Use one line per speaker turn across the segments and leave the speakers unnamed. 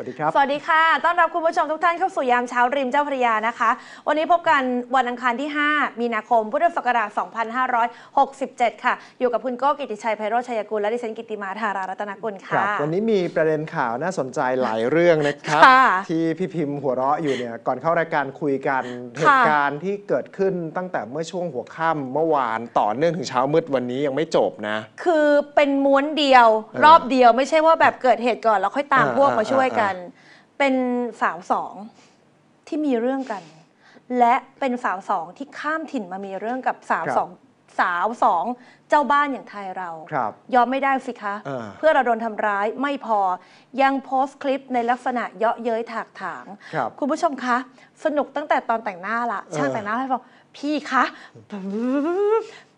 วัสดีครับ สว
ัสดีค่ะ ต้อนรับคุณผู้ชมทุกท่านเข้าสู่ยามเช้าริมเจ้าพระยานะคะ วันนี้พบกันวันอังคารที่ 5 มีนาคม พุทธศักราช2567 ค่ะ อยู่กับคุณโก้กิติชัยไพโรชัยกุลและดิฉันกิติมาธารารัตนกุลค่ะ วัน
นี้มีประเด็นข่าวน่าสนใจหลายเรื่องนะครับ ที่พี่พิมพ์หัวเราะอยู่เนี่ยก่อนเข้ารายการคุยกันเหตุการณ์ที่เกิดขึ้นตั้งแต่เมื่อช่วงหัวค่ำเมื่อวานต่อเนื่องถึงเช้ามืดวันนี้ยังไม่จบนะ
คือเป็นม้วนเดียวรอบเดียว ไม่ใช่ว่าแบบเกิดเหตุก่อนแล้วค่อยตามพวกมาช่วยกันันเป็นสาวสองที่มีเรื่องกัน และเป็นสาวสองที่ข้ามถิ่นมามีเรื่องกับสาวสองสาวสองเจ้าบ้านอย่างไทยเรารยอมไม่ได้สิคะเเพื่อเราโดนทำร้ายไม่พอยังโพสต์คลิปในลักษณะเยาะเย้ยถากถางคคุณผู้ชมคะ สนุกตั้งแต่ตอนแต่งหน้าละช่างแต่งหน้าให้บอกพี่คะ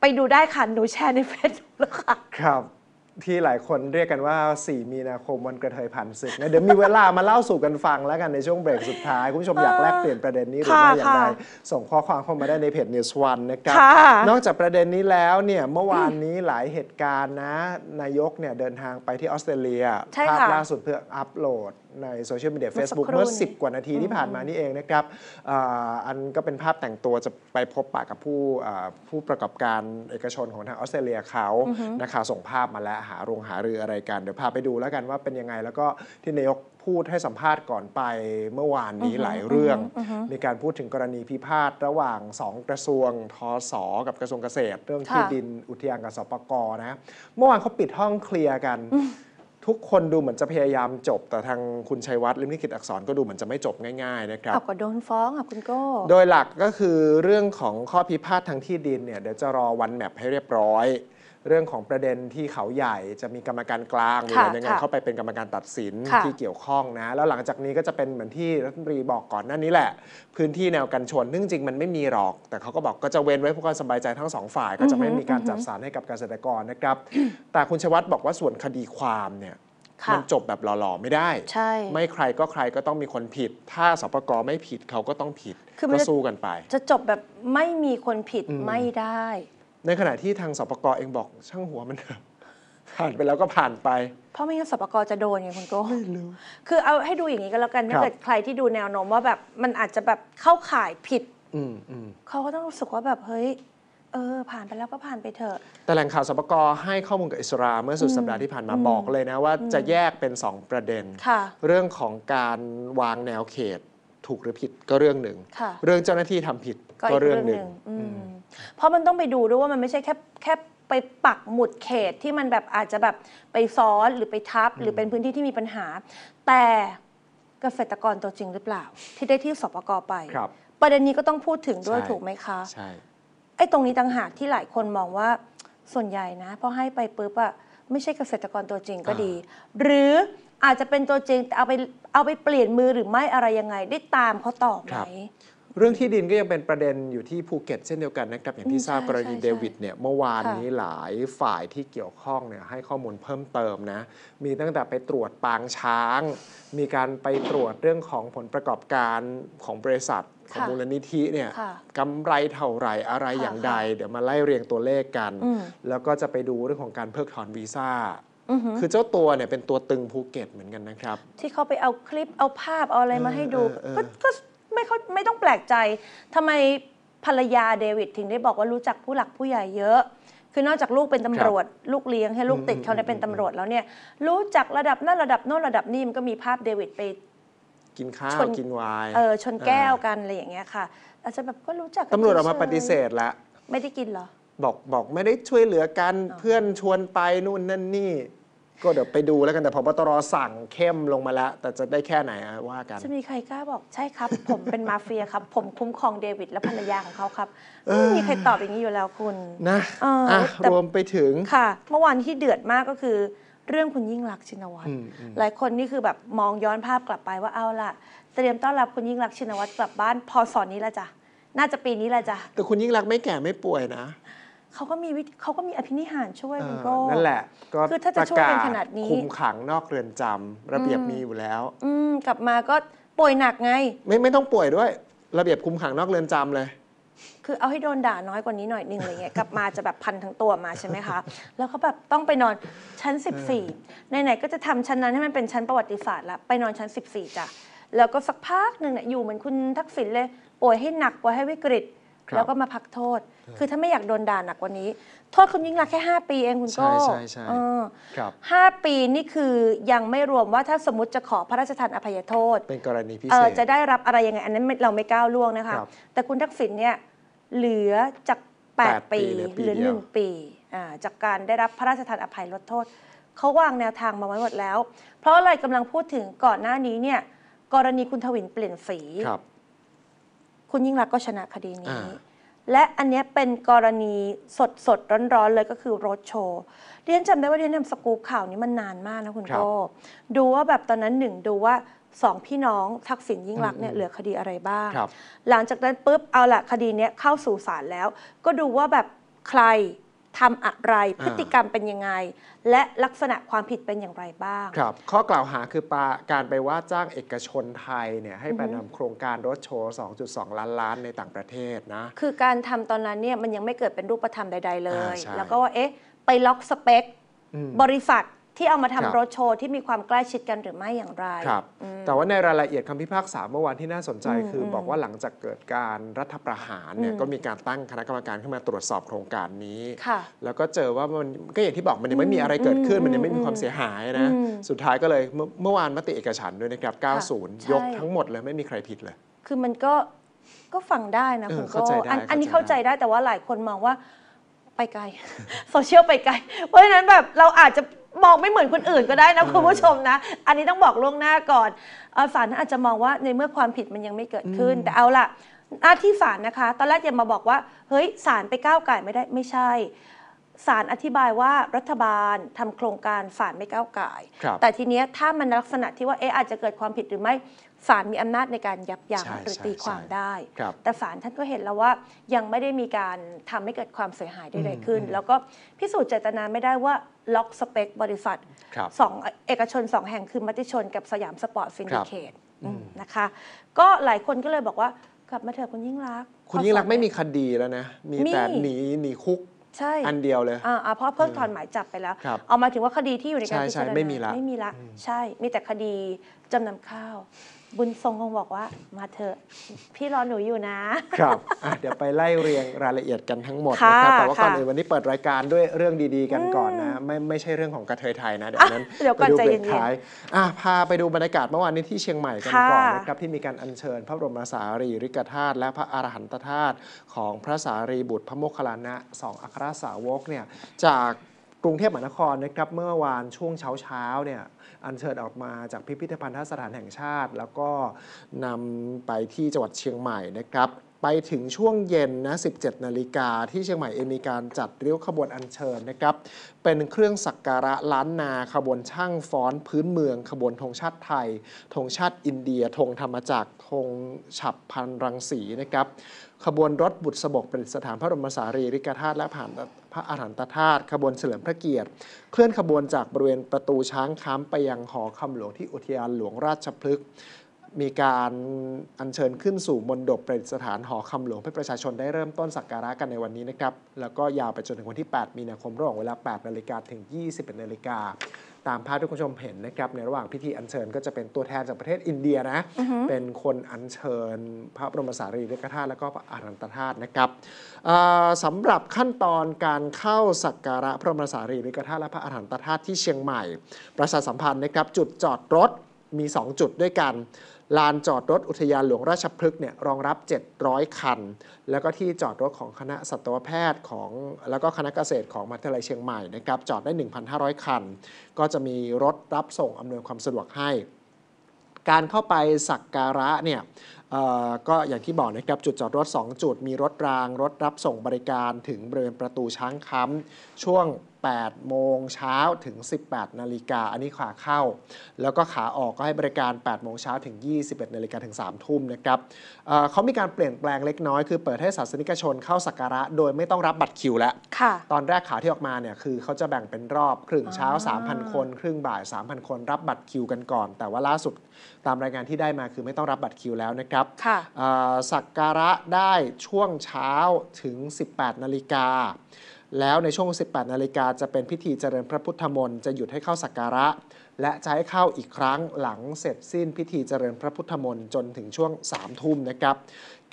ไปดูได้ค่ะหนูแชร์ในเฟซบุ๊กแล้ว
ค่ะครับที่หลายคนเรียกกันว่า 4 มีนาคมวันกระเทยผ่านศึกนะเดี๋ยวมีเวลามาเล่าสู่กันฟังแล้วกันในช่วงเบรกสุดท้าย คุณผู้ชมอยากแลกเปลี่ยนประเด็นนี้ หรือไม่อย่างไรส่งข้อความเข้ามาได้ในเพจ News One นะครับ นอกจากประเด็นนี้แล้ว เนี่ย เมื่อวานนี้หลายเหตุการณ์นะนายกเนี่ย เดินทางไปที่ออสเตรเลียภาพล่าสุดเพื่ออัปโหลดในโซเชียลมีเดียเฟซบุ๊กเมื่อ 10 กว่านาทีที่ผ่านมานี่เองนะครับอันก็เป็นภาพแต่งตัวจะไปพบปะกับผู้ผู้ประกอบการเอกชนของทางออสเตรเลียเขานะคะส่งภาพมาแล้วหาโรงหาเรืออะไรกัน เดี๋ยวพาไปดูแล้วกันว่าเป็นยังไงแล้วก็ที่นายกพูดให้สัมภาษณ์ก่อนไปเมื่อวานนี้หลายเรื่องมีการพูดถึงกรณีพิพาท ระหว่าง 2 กระทรวงทอสอกับกระทรวงเกษตร เรื่องที่ดินอุทยานกับสปกนะเมื่อวานเขาปิดห้องเคลียร์กันทุกคนดูเหมือนจะพยายามจบแต่ทางคุณชัยวัตรลิมิกิตอักษรก็ดูเหมือนจะไม่จบง่ายๆนะครับ
ก็โดนฟ้องอ่ะคุณโก้โดย
หลักก็คือเรื่องของข้อพิพาททางที่ดินเนี่ย เดี๋ยวจะรอวันแมปให้เรียบร้อยเรื่องของประเด็นที่เขาใหญ่จะมีกรรมการกลางหรือยังไงเข้าไปเป็นกรรมการตัดสินที่เกี่ยวข้องนะ แล้วหลังจากนี้ก็จะเป็นเหมือนที่รัฐมนตรีบอกก่อนหน้านี้แหละ พื้นที่แนวกันชนนึ่งจริงมันไม่มีหรอก แต่เขาก็บอกก็จะเว้นไว้เพื่อความสบายใจทั้งสองฝ่าย ก็จะไม่มีการจัดสรรให้กับเกษตรกรนะครับ แต่คุณชวัตบอกว่าส่วนคดีความเนี่ยมันจบแบบหล่อๆไม่ได้ไม่ใครก็ใครก็ต้องมีคนผิด ถ้าสปกไม่ผิดเขาก็ต้องผิดก็สู้กันไปจ
ะจบแบบไม่มีคนผิดไม่ได้
ในขณะที่ทางสปกเองบอก ช่างหัวมันเถอะผ่านไปแล้วก็ผ่านไป
เพราะไม่งั้นสปกจะโดนไงคุณโก้ไม่รู้คือเอาให้ดูอย่างนี้ก็แล้วกันถ้าเกิดใครที่ดูแนวโน้มว่าแบบมันอาจจะแบบเข้าข่ายผิดเขาก็ต้องรู้สึกว่าแบบเฮ้ยเออผ่านไปแล้วก็ผ่านไปเถอะ
แต่แหล่งข่าวสปกให้ข้อมูลกับอิสราเมื่อสุดสัปดาห์ที่ผ่านมาบอกเลยนะ ว่าจะแยกเป็น2ประเด็นเรื่องของการวางแนวเขต ถูกหรือผิดก็เรื่องหนึ่งเรื่องเจ้าหน้าที่ทำผิดก็เรื่องหนึ่ง
เพราะมันต้องไปดูด้วยว่ามันไม่ใช่แค่แค่ไปปักหมุดเขตที่มันแบบอาจจะแบบไปซ้อนหรือไปทับหรือเป็นพื้นที่ที่มีปัญหา แต่เกษตรกรตัวจริงหรือเปล่า ที่ได้ที่สปกไปครับประเด็นนี้ก็ต้องพูดถึงด้วยถูกไหมคะใช่ไอ้ตรงนี้ต่างหากที่หลายคนมองว่าส่วนใหญ่นะพอให้ไปปุ๊บอะไม่ใช่เกษตรกรตัวจริงก็ดี หรืออาจจะเป็นตัวจริงแต่เอาไปเอาไปเปลี่ยนมือหรือไม่อะไรยังไงได้ตามเขาต่อไหม
เรื่องที่ดินก็ยังเป็นประเด็นอยู่ที่ภูเก็ตเช่นเดียวกันนะครับอย่างที่ทราบกรณีเดวิดเนี่ยเมื่อวานนี้หลายฝ่ายที่เกี่ยวข้องเนี่ยให้ข้อมูลเพิ่มเติมนะ มีตั้งแต่ไปตรวจปางช้าง มีการไปตรวจเรื่องของผลประกอบการของบริษัทของมูลนิธิเนี่ยกำไรเท่าไหร่ อะไรอย่างใด เดี๋ยวมาไล่เรียงตัวเลขกัน แล้วก็จะไปดูเรื่องของการเพิกถอนวีซ่าคือเจ้าตัวเนี่ยเป็นตัวตึงภูเก็ตเหมือนกันนะครับ
ที่เขาไปเอาคลิปเอาภาพเอาอะไรมาให้ดูก็ไม่เขาไม่ต้องแปลกใจทำไมภรรยาเดวิดถึงได้บอกว่ารู้จักผู้หลักผู้ใหญ่เยอะ คือนอกจากลูกเป็นตำรวจลูกเลี้ยงให้ลูกติดเขาได้เป็นตำรวจแล้วเนี่ย รู้จักระดับนั่นระดับโน้นระดับนี่มันก็มีภาพเดวิดไป
กินข้าวกินวายเออชนแก้ว
กันอะไรอย่างเงี้ยค่ะ อาจจะแบบก็รู้จักตำตำรวจออกมาปฏิเสธละไม่ได้กินเหรอ
บอกบอกไม่ได้ช่วยเหลือกันเพื่อนชวนไปนู่นนั่นนี่ก็เดี๋ยวไปดูแล้วกันแต่พบตรสั่งเข้มลงมาแล้ว แต่จะได้แค่ไหนว่ากันจะ
มีใครกล้าบอกใช่ครับ ผมเป็นมาเฟียครับ ผมคุ้มครองเดวิดและภรรยาของเขาครับไม่มีใครตอบอย่างนี้อยู่แล้วคุณ
นะแต่รวมไปถึง
ค่ะเมื่อวานที่เดือดมากก็คือเรื่องคุณยิ่งรักชินวัต
รหลาย
คนนี่คือแบบมองย้อนภาพกลับไปว่าเอาล่ะ เตรียมต้อนรับคุณยิ่งรักชินวัตรกลับบ้านพอสอนนี้ละจ้ะน่าจะปีนี้ละจ้ะ
แต่คุณยิ่งรักไม่แก่ไม่ป่วยนะ
เขาก็มีวิเขาก็มีอภินิหารช่วย มันก็นั่นแหละ
ก็ คือถ้าจะช่วยกันขนาดนี้ คุมขังนอกเรือนจำ ระเบียบมีอยู่แล้ว
อืมกลับมาก็ป่วยหนักไง
ไม่ไม่ต้องป่วยด้วย ระเบียบคุมขังนอกเรือนจำเลย
คือเอาให้โดนด่าน้อยกว่านี้หน่อยนึงอะไรเงี้ยกลับมาจะแบบพันทั้งตัวมาใช่ไหมคะแล้วก็แบบต้องไปนอนชั้น 14ไหนๆก็จะทำชั้นนั้นให้มันเป็นชั้นประวัติศาสตร์ละไปนอนชั้น 14จ้ะแล้วก็สักพักหนึ่งเนี่ยอยู่เหมือนคุณทักษิณเลยป่วยให้หนักป่วยให้วิกฤตแล้วก็มาพักโทษ คือถ้าไม่อยากโดนด่านหนักกว่านี้ โทษคุณยิ่งรักแค่ 5 ปีเองคุณโก้ใช่ใช่ครับห้าปีนี่คือยังไม่รวมว่าถ้าสมมติจะขอพระราชทานอภัยโทษ
เป็นกรณีพิเศษจะได้
รับอะไรยังไงอันนั้นเราไม่ก้าวล่วงนะคะ แต่คุณทักษิณเนี่ย เหลือจาก 8 ปีหรือหนึ่งปี จากการได้รับพระราชทานอภัยลดโทษเขาวางแนวทางมาไว้หมดแล้ว เพราะอะไรกำลังพูดถึงก่อนหน้านี้เนี่ยกรณีคุณทวินเปลี่ยนสีคุณยิ่งรักก็ชนะคดีนี้ และอันนี้เป็นกรณีสดสดร้อนๆเลยก็คือรถโชว์ เรียนจำได้ว่าเรียนทำสกู๊ปข่าวนี้มันนานมากนะคุณโตดูว่าแบบตอนนั้นหนึ่งดูว่าสองพี่น้องทักษิณยิ่งรักเนี่ยเหลือคดีอะไรบ้าง หลังจากนั้นปุ๊บเอาละคดีเนี้ยเข้าสู่ศาลแล้ว ก็ดูว่าแบบใครทำอะไร พฤติกรรมเป็นยังไง และลักษณะความผิดเป็นอย่างไรบ้าง ครับ ข้อกล
่าวหาคือปาการไปว่าจ้างเอกชนไทยเนี่ยให้ไปนำโครงการรถโชว์ 2.2 ล้านล้านในต่างประเทศนะ
คือการทำตอนนั้นเนี่ยมันยังไม่เกิดเป็นรูปธรรมใดๆเลย แล้วก็ว่า เอ๊ะ ไปล็อกสเปค บริษัทที่เอามาทำรถโชว์ ที่มีความใกล้ชิดกันหรือไม่อย่างไรครับ แต่
ว่าในรายละเอียดคำพิพากษาเมื่อวานที่น่าสนใจ คือบอกว่าหลังจากเกิดการรัฐประหารเนี่ยก็มีการตั้งคณะกรรมการขึ้นมาตรวจสอบโครงการนี้ค่ะแล้วก็เจอว่ามันก็อย่างที่บอกมันยังไม่มีอะไรเกิดขึ้น มันยังไม่มีความเสียหายนะ สุดท้ายก็เลยเมื่อวานมติเอกฉันด้วยนะครับ90 ยกทั้งหมดเลยไม่มีใครผิดเลย
คือมันก็ก็ฟังได้นะคุณก้อันอันนี้เข้าใจได้แต่ว่าหลายคนมองว่าไปไกลโซเชียลไปไกล เพราะฉะนั้นแบบเราอาจจะมองไม่เหมือนคนอื่นก็ได้นะคุณผู้ชมนะ อันนี้ต้องบอกล่วงหน้าก่อน ฝานอาจจะมองว่าในเมื่อความผิดมันยังไม่เกิดขึ้น แต่เอาล่ะหน้าที่ศาลนะคะตอนแรกยังมาบอกว่าเฮ้ยศาลไปก้าวไก่ไม่ได้ไม่ใช่ ศาลอธิบายว่ารัฐบาลทำโครงการ่านไม่ก้าวไก่แต่ทีเนี้ย ถ้ามันลักษณะที่ว่าเอออาจจะเกิดความผิดหรือไม่ศาลมีอำนาจในการยับยั้งหรือตีความได้ แต่ศาลท่านก็เห็นแล้วว่ายังไม่ได้มีการทำให้เกิดความเสียหายใดๆขึ้น แล้วก็พิสูจน์เจตนาไม่ได้ว่าล็อกสเปค บริษัทสองเอกชนสองแห่งคือมติชนกับสยามสปอร์ตซินดิเคตนะคะ ก็หลายคนก็เลยบอกว่า กลับมาเถอะคุณยิ่งรัก คุณยิ่งรักไม่มี
คดีแล้วนะ มีแต่หนีหนีคุกใช่อันเดียว
เลยอ่าเพราะเพิ่งถอนหมายจับไปแล้ว เอามาถึงว่าคดีที่อยู่ในการพิจารณาไม่มีละไม่มีละ ใช่ มีแต่คดีจำนำข้าวบุญทรงคงบอกว่ามาเถอะพี่รอหนูอยู่นะ ครั
บเดี๋ยวไปไล่เรียงรายละเอียดกันทั้งหมดนะครับแต่ว่าก่อนอื่นวันนี้เปิดรายการด้วยเรื่องดีๆกันก่อนนะ ไม่ไม่ใช่เรื่องของกระเทยไทยนะ เดี๋ยวนั้นเดี๋ยวก่อนใจเย็นๆพาไปดูบรรยากาศเมื่อวานนี้ที่เชียงใหม่กันก่อนนะครับที่มีการอัญเชิญพระบรมสารีริกธาตุและพระอรหันตธาตุของพระสารีบุตรพระโมคคัลลานะสองอัครสาวกเนี่ยจากกรุงเทพมหานครนะครับเมื่อวานช่วงเช้าเช้าเนี่ยอันเชิญออกมาจากพิพิธภัณฑสถานแห่งชาติ แล้วก็นำไปที่จังหวัดเชียงใหม่นะครับ ไปถึงช่วงเย็นนะ17นาฬิกาที่เชียงใหม่เองมีการจัดเรียวขบวนอัญเชิญนะครับเป็นเครื่องสักการะล้านนาขบวนช่างฟ้อนพื้นเมืองขบวนธงชาติไทยธงชาติอินเดียธงธรรมจักรธงฉับพันรังสีนะครับขบวนรถบุตรสบก ประดิษฐานพระบรมสารีริกธาตุและผ่านพระอรหันตธาตุขบวนเฉลิมพระเกียรติเคลื่อนขบวนจากบริเวณประตูช้างค้ำไปยังหอคำหลวง ที่อุทยานหลวงราชพฤกษ์มีการอัญเชิญขึ้นสู่มณฑปประดิษฐานหอคำหลวง ให้ประชาชนได้เริ่มต้นสักการะกันในวันนี้นะครับ แล้วก็ยาวไปจนถึงวันที่ 8 มีนาคมระหว่างเวลา 8 นาฬิกาถึง21นาฬิกาตามภาพที่คุณผู้ชมเห็นนะครับในระหว่างพิธีอัญเชิญก็จะเป็นตัวแทนจากประเทศอินเดียนะ เป็นคนอัญเชิญพระบรมสารีริกธาตุและก็พระอรันตธาตุนะครับสำหรับขั้นตอนการเข้าสักการะพระบรมสารีริกธาตุและพระอรหันตธาตุที่เชียงใหม่ ประชาสัมพันธ์นะครับจุดจอดรถมี 2 จุดด้วยกันลานจอดรถอุทยานหลวงราชพฤกษ์เนี่ยรองรับ 700 คัน แล้วก็ที่จอดรถของคณะสัตวแพทย์ของแล้วก็คณะเกษตรของมหาวิทยาลัยเชียงใหม่นะครับจอดได้ 1,500 คัน ก็จะมีรถรับส่งอำนวยความสะดวกให้ การเข้าไปสักการะเนี่ยก็อย่างที่บอกนะครับจุดจอดรถ 2 จุดมีรถรางรถรับส่งบริการถึงบริเวณประตูช้างค้ำช่วง8 โมงเช้าถึง 18 นาฬิกา อันนี้ขาเข้า แล้วก็ขาออกก็ให้บริการ 8 โมงเช้าถึง 21 นาฬิกาถึง 3 ทุ่มนะครับ เขามีการเปลี่ยนแปลงเล็กน้อย คือเปิดให้ศาสนิกชนเข้าสักการะโดยไม่ต้องรับบัตรคิวแล้วตอนแรกข่าวที่ออกมาเนี่ย คือเขาจะแบ่งเป็นรอบครึ่งเช้า 3,000 คน ครึ่งบ่าย 3,000 คนรับบัตรคิวกันก่อน แต่ว่าล่าสุดตามรายงานที่ได้มา คือไม่ต้องรับบัตรคิวแล้วนะครับสักการะได้ช่วงเช้าถึง 18 นาฬิกาแล้วในช่วง 18 นาฬิกาจะเป็นพิธีเจริญพระพุทธมนต์จะหยุดให้เข้าสักการะ และจะให้เข้าอีกครั้งหลังเสร็จสิ้นพิธีเจริญพระพุทธมนต์จนถึงช่วง3ทุ่มนะครับ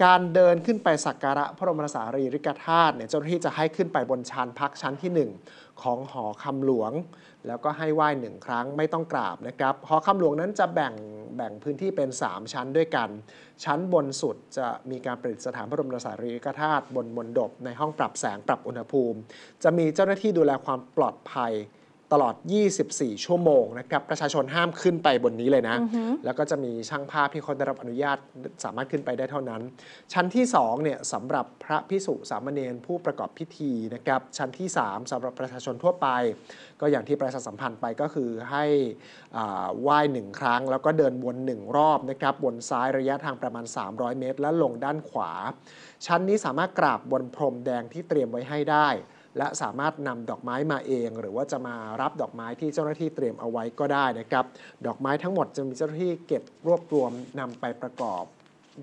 การเดินขึ้นไปสักการะพระบรมสารีริกธาตุเนี่ยเจ้าหน้าที่จะให้ขึ้นไปบนชานพักชั้นที่ 1 ของหอคำหลวงแล้วก็ให้ไหว้หนึ่งครั้งไม่ต้องกราบนะครับหอคำหลวงนั้นจะแบ่งแบ่งพื้นที่เป็น 3 ชั้นด้วยกัน ชั้นบนสุดจะมีการประดิษฐานพระบรมสารีริกธาตุบนมณฑปในห้องปรับแสงปรับอุณหภูมิ จะมีเจ้าหน้าที่ดูแลความปลอดภัยตลอด 24 ชั่วโมงนะครับ ประชาชนห้ามขึ้นไปบนนี้เลยนะ แล้วก็จะมีช่างภาพที่เขาได้รับอนุญาตสามารถขึ้นไปได้เท่านั้น ชั้นที่2เนี่ยสำหรับพระพิสุสามเณรผู้ประกอบพิธีนะครับ ชั้นที่ 3 สำหรับประชาชนทั่วไป ก็อย่างที่ประชาสัมพันธ์ไปก็คือให้ไหว้หนึ่งครั้ง แล้วก็เดินวนหนึ่งรอบนะครับ วนซ้ายระยะทางประมาณ 300 เมตร และลงด้านขวา ชั้นนี้สามารถกราบบนพรมแดงที่เตรียมไว้ให้ได้และสามารถนำดอกไม้มาเอง หรือว่าจะมารับดอกไม้ที่เจ้าหน้าที่เตรียมเอาไว้ก็ได้นะครับดอกไม้ทั้งหมดจะมีเจ้าหน้าที่เก็บรวบรวมนำไปประกอบ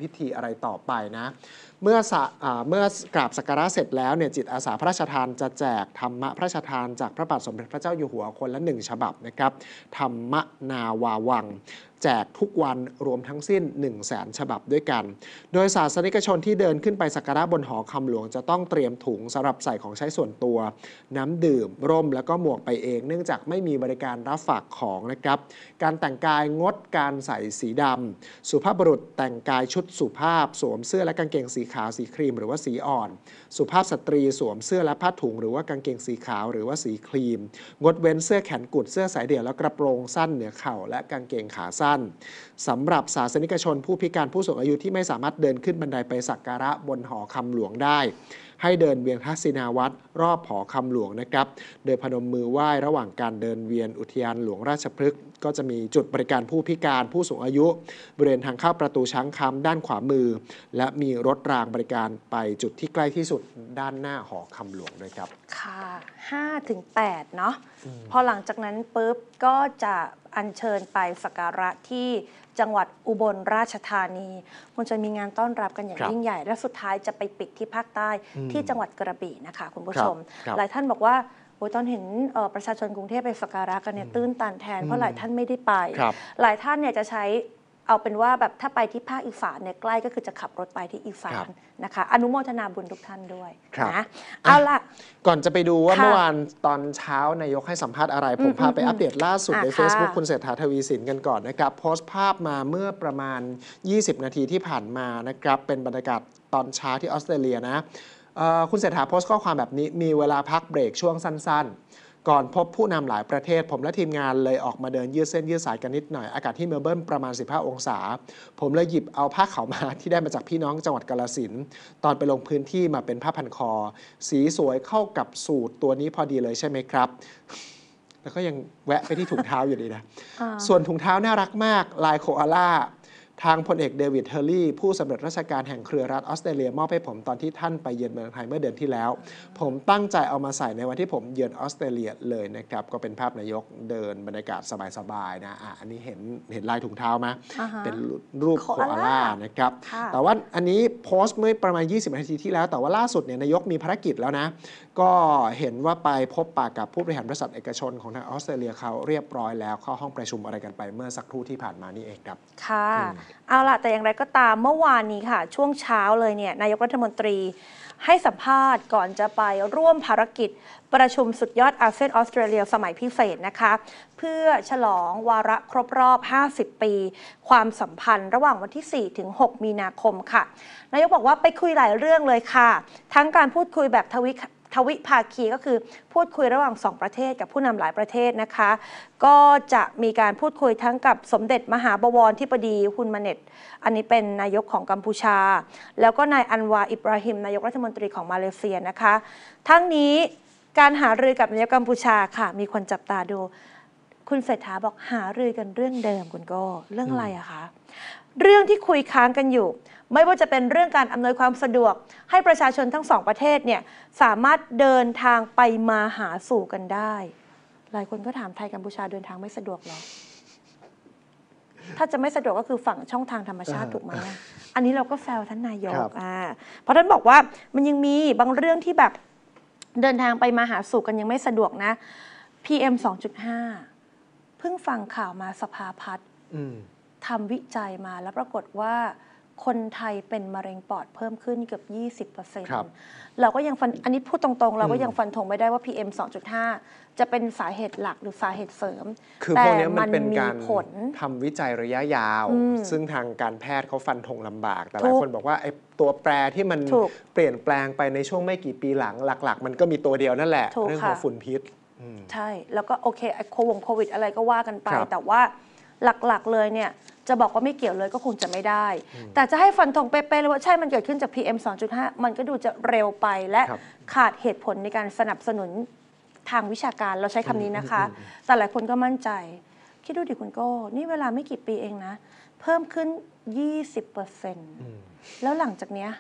พิธีอะไรต่อไปนะเมื่อเมื่อกราบสักการะเสร็จแล้ว เนี่ยจิตอาสาพระราชทาน จะแจกธรรมะพระราชทาน จากพระบาทสมเด็จพระเจ้าอยู่หัวคนละหนึ่งฉบับนะครับธรรมนาวาวังแจกทุกวันรวมทั้งสิ้น 1 0 0 0 0แสนฉบับด้วยกัน โดยศาสนิกชนที่เดินขึ้นไปสักการะบนหอคำหลวง จะต้องเตรียมถุงสำหรับใส่ของใช้ส่วนตัว น้ำดื่มร่มแล้วก็หมวกไปเอง เนื่องจากไม่มีบริการรับฝากของนะครับ การแต่งกายงดการใส่สีดำ สุภาพบุรุษแต่งกายชุดสุภาพ สวมเสื้อและกางเกงสีขาวสีครีมหรือว่าสีอ่อน สุภาพสตรีสวมเสื้อและผ้าถุงหรือว่ากางเกงสีขาวหรือว่าสีครีม งดเว้นเสื้อแขนกุดเสื้อสายเดี่ยวและกระโปรงสั้นเหนือเข่า และกางเกงขาสั้นสั้นสำหรับศาสนิกชนผู้พิการผู้สูงอายุที่ไม่สามารถเดินขึ้นบันไดไปสักการะบนหอคำหลวงได้ให้เดินเวียนพระศินาวัตรรอบหอคำหลวงนะครับ โดยพนมมือไหว้ระหว่างการเดินเวียนอุทยานหลวงราชพฤกษ์ก็จะมีจุดบริการผู้พิการผู้สูงอายุบริเวณทางเข้าประตูช้างคำด้านขวามือ และมีรถรางบริการไปจุดที่ใกล้ที่สุดด้านหน้าหอคำหลวงด้วยครับ
ค่ะ5ถึง8เนาะ พอหลังจากนั้นปุ๊บก็จะอัญเชิญไปสักการะที่จังหวัดอุบลราชธานีคุณจะมีงานต้อนรับกันอย่างยิ่งใหญ่และสุดท้ายจะไปปิดที่ภาคใต้ที่จังหวัดกระบี่นะคะคุณผู้ชม หลายท่านบอกว่าโอ้ยตอนเห็นประชาชนกรุงเทพไปสักการะกันเนี่ยตื้นตันแทนเพราะหลายท่านไม่ได้ไป หลายท่านเนี่ยจะใช้เอาเป็นว่าแบบถ้าไปที่ภาคอีสานเนี่ยใกล้ก็คือจะขับรถไปที่อีสานนะคะ อนุโมทนาบุญทุกท่านด้วยนะ
เอาล่ะ ก่อนจะไปดูว่าเมื่อวานตอนเช้านายกให้สัมภาษณ์อะไร ผมพาไปอัปเดตล่าสุดใน Facebook คุณเศรษฐาทวีสินกันก่อนนะครับโพสต์ภาพมาเมื่อประมาณ 20 นาทีที่ผ่านมานะครับเป็นบรรยากาศตอนเช้าที่ออสเตรเลียนะคุณเศรษฐาโพสต์ข้อความแบบนี้มีเวลาพักเบรกช่วงสั้นๆก่อนพบผู้นำหลายประเทศ ผมและทีมงานเลยออกมาเดินยืดเส้นยืดสายกันนิดหน่อยอากาศที่เมลเบิร์นประมาณ 15 องศา ผมเลยหยิบเอาผ้าขาวมาที่ได้มาจากพี่น้องจังหวัดกาลสินตอนไปลงพื้นที่มาเป็นผ้าพันคอ สีสวยเข้ากับสูตรตัวนี้พอดีเลยใช่ไหมครับ แล้วก็ยังแวะไปที่ถุงเท้าอยู่ดีนะ ส่วนถุงเท้าน่ารักมากลายโคอาล่าทางพลเอกเดวิดเฮอร์รี่ผู้สำเร็จราชการแห่งเครือรัฐออสเตรเลีย มอบให้ผมตอนที่ท่านไปเยือนเมืองไทยเมื่อเดือนที่แล้ว ผมตั้งใจเอามาใส่ในวันที่ผมเยือนออสเตรเลียเลยนะครับ ก็เป็นภาพนายกเดินบรรยากาศสบายๆนะอ่ะอันนี้เห็นเห็นลายถุงเท้าไหมเป็นรูปโคอาล่านะครับ แต่ว่าอันนี้โพสต์เมื่อประมาณ 20นาทีที่แล้วแต่ว่าล่าสุดเนี่ยนายกมีภารกิจแล้วนะก็เห็นว่าไปพบปากกับผู้บริหารบริษัทเอกชนของทางออสเตรเลียเขาเรียบร้อยแล้วเข้าห้องประชุมอะไรกันไปเมื่อสักครู่ที่ผ่านมานี่เองครับ
ค่ะเอาละแต่อย่างไรก็ตามเมื่อวานนี้ค่ะ ช่วงเช้าเลยเนี่ยนายกรัฐมนตรีให้สัมภาษณ์ก่อนจะไปร่วมภารกิจ ประชุมสุดยอดอาเซียนออสเตรเลียสมัยพิเศษนะคะ เพื่อฉลองวาระครบรอบ 50 ปี ความสัมพันธ์ระหว่างวันที่ 4 ถึง 6 มีนาคมค่ะ นายกบอกว่าไปคุยหลายเรื่องเลยค่ะ ทั้งการพูดคุยแบบทวิทวิภาคีก็คือพูดคุยระหว่าง 2 ประเทศกับผู้นำหลายประเทศนะคะ ก็จะมีการพูดคุยทั้งกับสมเด็จมหาบวรที่ปดีฮุนมาเน็ตอันนี้เป็นนายกของกัมพูชา แล้วก็นายอันวาอิบราฮิมนายกรัฐมนตรีของมาเลเซียนะคะ ทั้งนี้การหารือกับนายกกัมพูชาค่ะ มีคนจับตาดูคุณเศรษฐาบอกหารือกันเรื่องเดิมคุณก็เรื่องอะไรอะคะเรื่องที่คุยค้างกันอยู่ไม่ว่าจะเป็นเรื่องการอำนวยความสะดวก ให้ประชาชนทั้งสองประเทศเนี่ย สามารถเดินทางไปมาหาสู่กันได้ หลายคนก็ถามไทยกัมพูชาเดินทางไม่สะดวกหรอถ้าจะไม่สะดวกก็คือฝั่งช่องทางธรรมชาติถูกไหมอันนี้เราก็แซวท่านนายกอ่าเพราะท่านบอกว่ามันยังมีบางเรื่องที่แบบเดินทางไปมาหาสู่กันยังไม่สะดวกนะ PM 2.5เพิ่งฟังข่าวมาสภาพัฒน์ทำวิจัยมาแล้วปรากฏว่าคนไทยเป็นมะเร็งปอดเพิ่มขึ้นเกือบ 20%รเราก็ยังฟันอันนี้พูดตรงๆ เราก็ยังฟันธงไม่ได้ว่า PM 2.5 จะเป็นสาเหตุหลักหรือสาเหตุเสริมคือพวกนี้มันเป็นการผล
ทำวิจัยระยะยาว ซึ่งทางการแพทย์เขาฟันธงลำบาก แต่หลายคนบอกว่าไอ้ตัวแปรที่มันเปลี่ยนแปลงไปในช่วงไม่กี่ปีหลังหลัก ๆ มันก็มีตัวเดียวนั่นแหละเรื่องของฝุ่นพิษ
ใช่แล้วก็โอเคโควงโควิดอะไรก็ว่ากันไปแต่ว่าหลัก ๆ เลยเนี่ยจะบอกว่าไม่เกี่ยวเลยก็คงจะไม่ได้ แต่จะให้ฟันธงเป๊ะๆเลยว่าใช่มันเกิดขึ้นจาก PM 2.5 มันก็ดูจะเร็วไปและขาดเหตุผลในการสนับสนุนทางวิชาการ เราใช้คำนี้นะคะ แต่หลายคนก็มั่นใจ คิดดูดิคุณโก้นี่เวลาไม่กี่ปีเองนะ เพิ่มขึ้น 20%แล้วหลังจากเนี้ย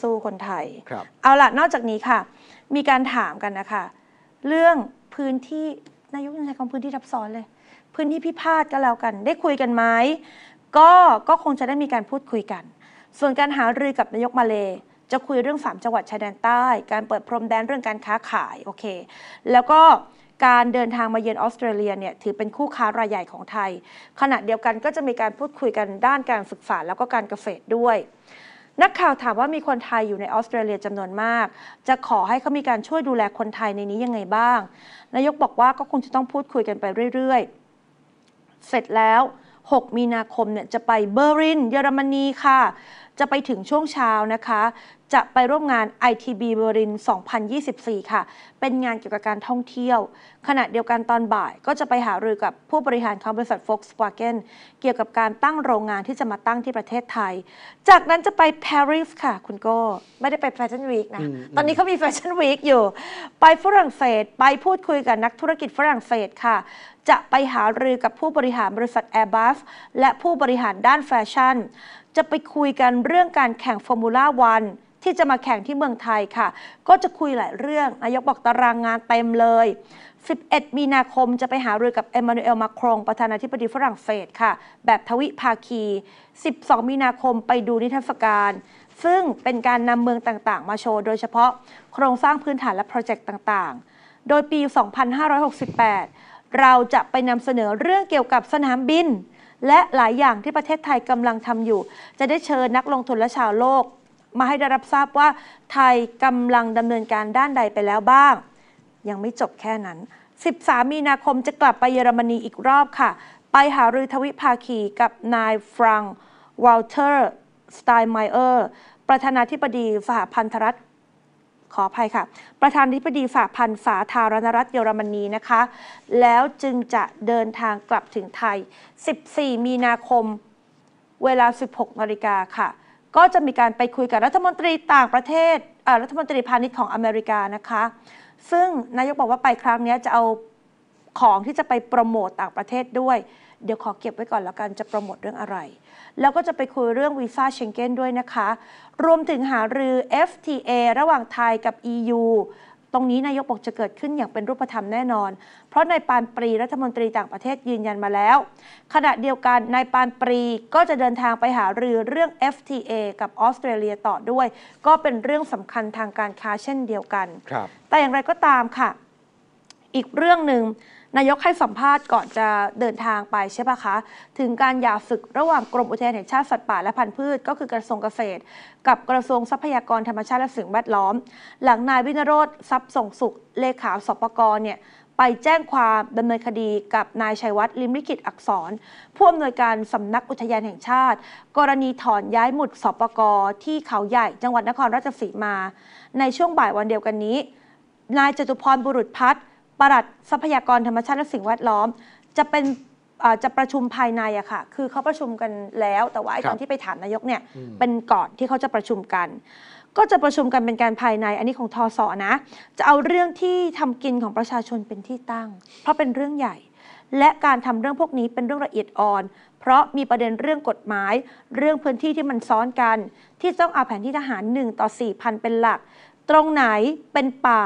สู้ๆ คนไทย เอาล่ะ นอกจากนี้ค่ะ มีการถามกันนะคะ เรื่องพื้นที่ นายกยังใช้คำพื้นที่ทับซ้อนเลยพื้นที่พิพาทก็แล้วกันได้คุยกันไหมก็ก็คงจะได้มีการพูดคุยกัน ส่วนการหารือกับนายกมาเลจะคุยเรื่อง 3 จังหวัดชายแดนใต้ การเปิดพรมแดนเรื่องการค้าขายโอเคแล้วก็การเดินทางมาเยือนออสเตรเลียเนี่ยถือเป็นคู่ค้ารายใหญ่ของไทย ขณะเดียวกันก็จะมีการพูดคุยกันด้านการศึกษาแล้วก็การเกษตรด้วย นักข่าวถามว่ามีคนไทยอยู่ในออสเตรเลียจำนวนมาก จะขอให้เขามีการช่วยดูแลคนไทยในนี้ยังไงบ้าง นายกบอกว่าก็คงจะต้องพูดคุยกันไปเรื่อย ๆเสร็จแล้ว 6 มีนาคมเนี่ยจะไปเบอร์ลินเยอรมนีค่ะ จะไปถึงช่วงเช้านะคะ จะไปร่วมงาน ITB เบอร์ลิน2024 ค่ะ เป็นงานเกี่ยวกับการท่องเที่ยว ขณะเดียวกันตอนบ่ายก็จะไปหารือกับผู้บริหารของบริษัท Volkswagen เกี่ยวกับการตั้งโรงงานที่จะมาตั้งที่ประเทศไทย จากนั้นจะไปปารีสค่ะ คุณโก้ไม่ได้ไปแฟชั่นวีคนะ ตอนนี้เขามีแฟชั่นวีคอยู่ ไปฝรั่งเศส ไปพูดคุยกับนักธุรกิจฝรั่งเศสค่ะจะไปหารือกับผู้บริหารบริษัท a i r b u s และผู้บริหารด้านแฟชั่น จะไปคุยกันเรื่องการแข่งฟอร์มูล่าวันที่จะมาแข่งที่เมืองไทยค่ะ ก็จะคุยหลายเรื่องนายกบอกตารางงานเต็มเลย 11 มีนาคมจะไปหารือกับเอมมานูเอลมาครงประธานาธิบดีฝรั่งเศสค่ะ แบบทวิภาคี 12 มีนาคมไปดูนิทรรศการ ซึ่งเป็นการนำเมืองต่าง ๆ มาโชว์ โดยเฉพาะโครงสร้างพื้นฐานและโปรเจกต์ต่าง ๆ โดยปี 2568เราจะไปนำเสนอเรื่องเกี่ยวกับสนามบิน และหลายอย่างที่ประเทศไทยกำลังทำอยู่ จะได้เชิญนักลงทุนและชาวโลก มาให้ได้รับทราบว่าไทยกำลังดำเนินการด้านใดไปแล้วบ้าง ยังไม่จบแค่นั้น 13 มีนาคมจะกลับไปเยอรมนีอีกรอบค่ะ ไปหารือทวิภาคีกับนายฟรัง วอลเทอร์ สไตน์ไมเออร์ ประธานาธิบดีสหพันธรัฐขออภัยค่ะ ประธานาธิบดีฝาาพันฝาทารณรัฐเยอรมนีนะคะ แล้วจึงจะเดินทางกลับถึงไทย 14 มีนาคมเวลา 16 นาฬิกาค่ะ ก็จะมีการไปคุยกับรัฐมนตรีต่างประเทศรัฐมนตรีพาณิชย์ของอเมริกานะคะ ซึ่งนายกบอกว่าไปครั้งนี้จะเอาของที่จะไปโปรโมตต่างประเทศด้วยเดี๋ยวขอเก็บไว้ก่อนแล้วกันจะโปรโมทเรื่องอะไร แล้วก็จะไปคุยเรื่องวีซ่าเชงเก้นด้วยนะคะ รวมถึงหารือ FTA ระหว่างไทยกับ EU ตรงนี้นายกบอกจะเกิดขึ้นอย่างเป็นรูปธรรมแน่นอน เพราะนายปานปรีรัฐมนตรีต่างประเทศยืนยันมาแล้ว ขณะเดียวกันนายปานปรีก็จะเดินทางไปหารือเรื่อง FTA กับออสเตรเลียต่อด้วย ก็เป็นเรื่องสำคัญทางการค้าเช่นเดียวกันแต่อย่างไรก็ตามค่ะ อีกเรื่องหนึ่งนายกให้สัมภาษณ์ก่อนจะเดินทางไปใช่ปะคะ ถึงการหย่าศึกระหว่างกรมอุทยานแห่งชาติสัตว์ป่าและพันธุ์พืชก็คือกระทรวงเกษตร กับกระทรวงทรัพยากรธรรมชาติ และสิ่งแวดล้อม หลังนายวินโรธทรัพย์ส่งสุขเลขาสปกรเนี่ยไปแจ้งความดำเนินคดีกับนายชัยวัฒน์ลิมลิขิตอักษรผู้อำนวยการสำนักอุทยานแห่งชาติ กรณีถอนย้ายหมุดสปกที่เขาใหญ่จังหวัดนครราชสีมา ในช่วงบ่ายวันเดียวกันนี้ นายจตุพรบุรุษพัฒน์ปลัดทรัพยากรธรรมชาติและสิ่งแวดล้อมจะเป็นอาจะประชุมภายในอะค่ะ คือเขาประชุมกันแล้วแต่ว่าไอ้ตอนที่ไปถามนายกเนี่ยเป็นก่อนที่เขาจะประชุมกัน ก็จะประชุมกันเป็นการภายในอันนี้ของทอสอนะจะเอาเรื่องที่ทำกินของประชาชนเป็นที่ตั้ง เพราะเป็นเรื่องใหญ่ และการทำเรื่องพวกนี้เป็นเรื่องละเอียดอ่อน เพราะมีประเด็นเรื่องกฎหมาย เรื่องพื้นที่ที่มันซ้อนกันที่ต้องเอาแผนที่ทหาร1ต่อ4,000เป็นหลัก ตรงไหนเป็นป่า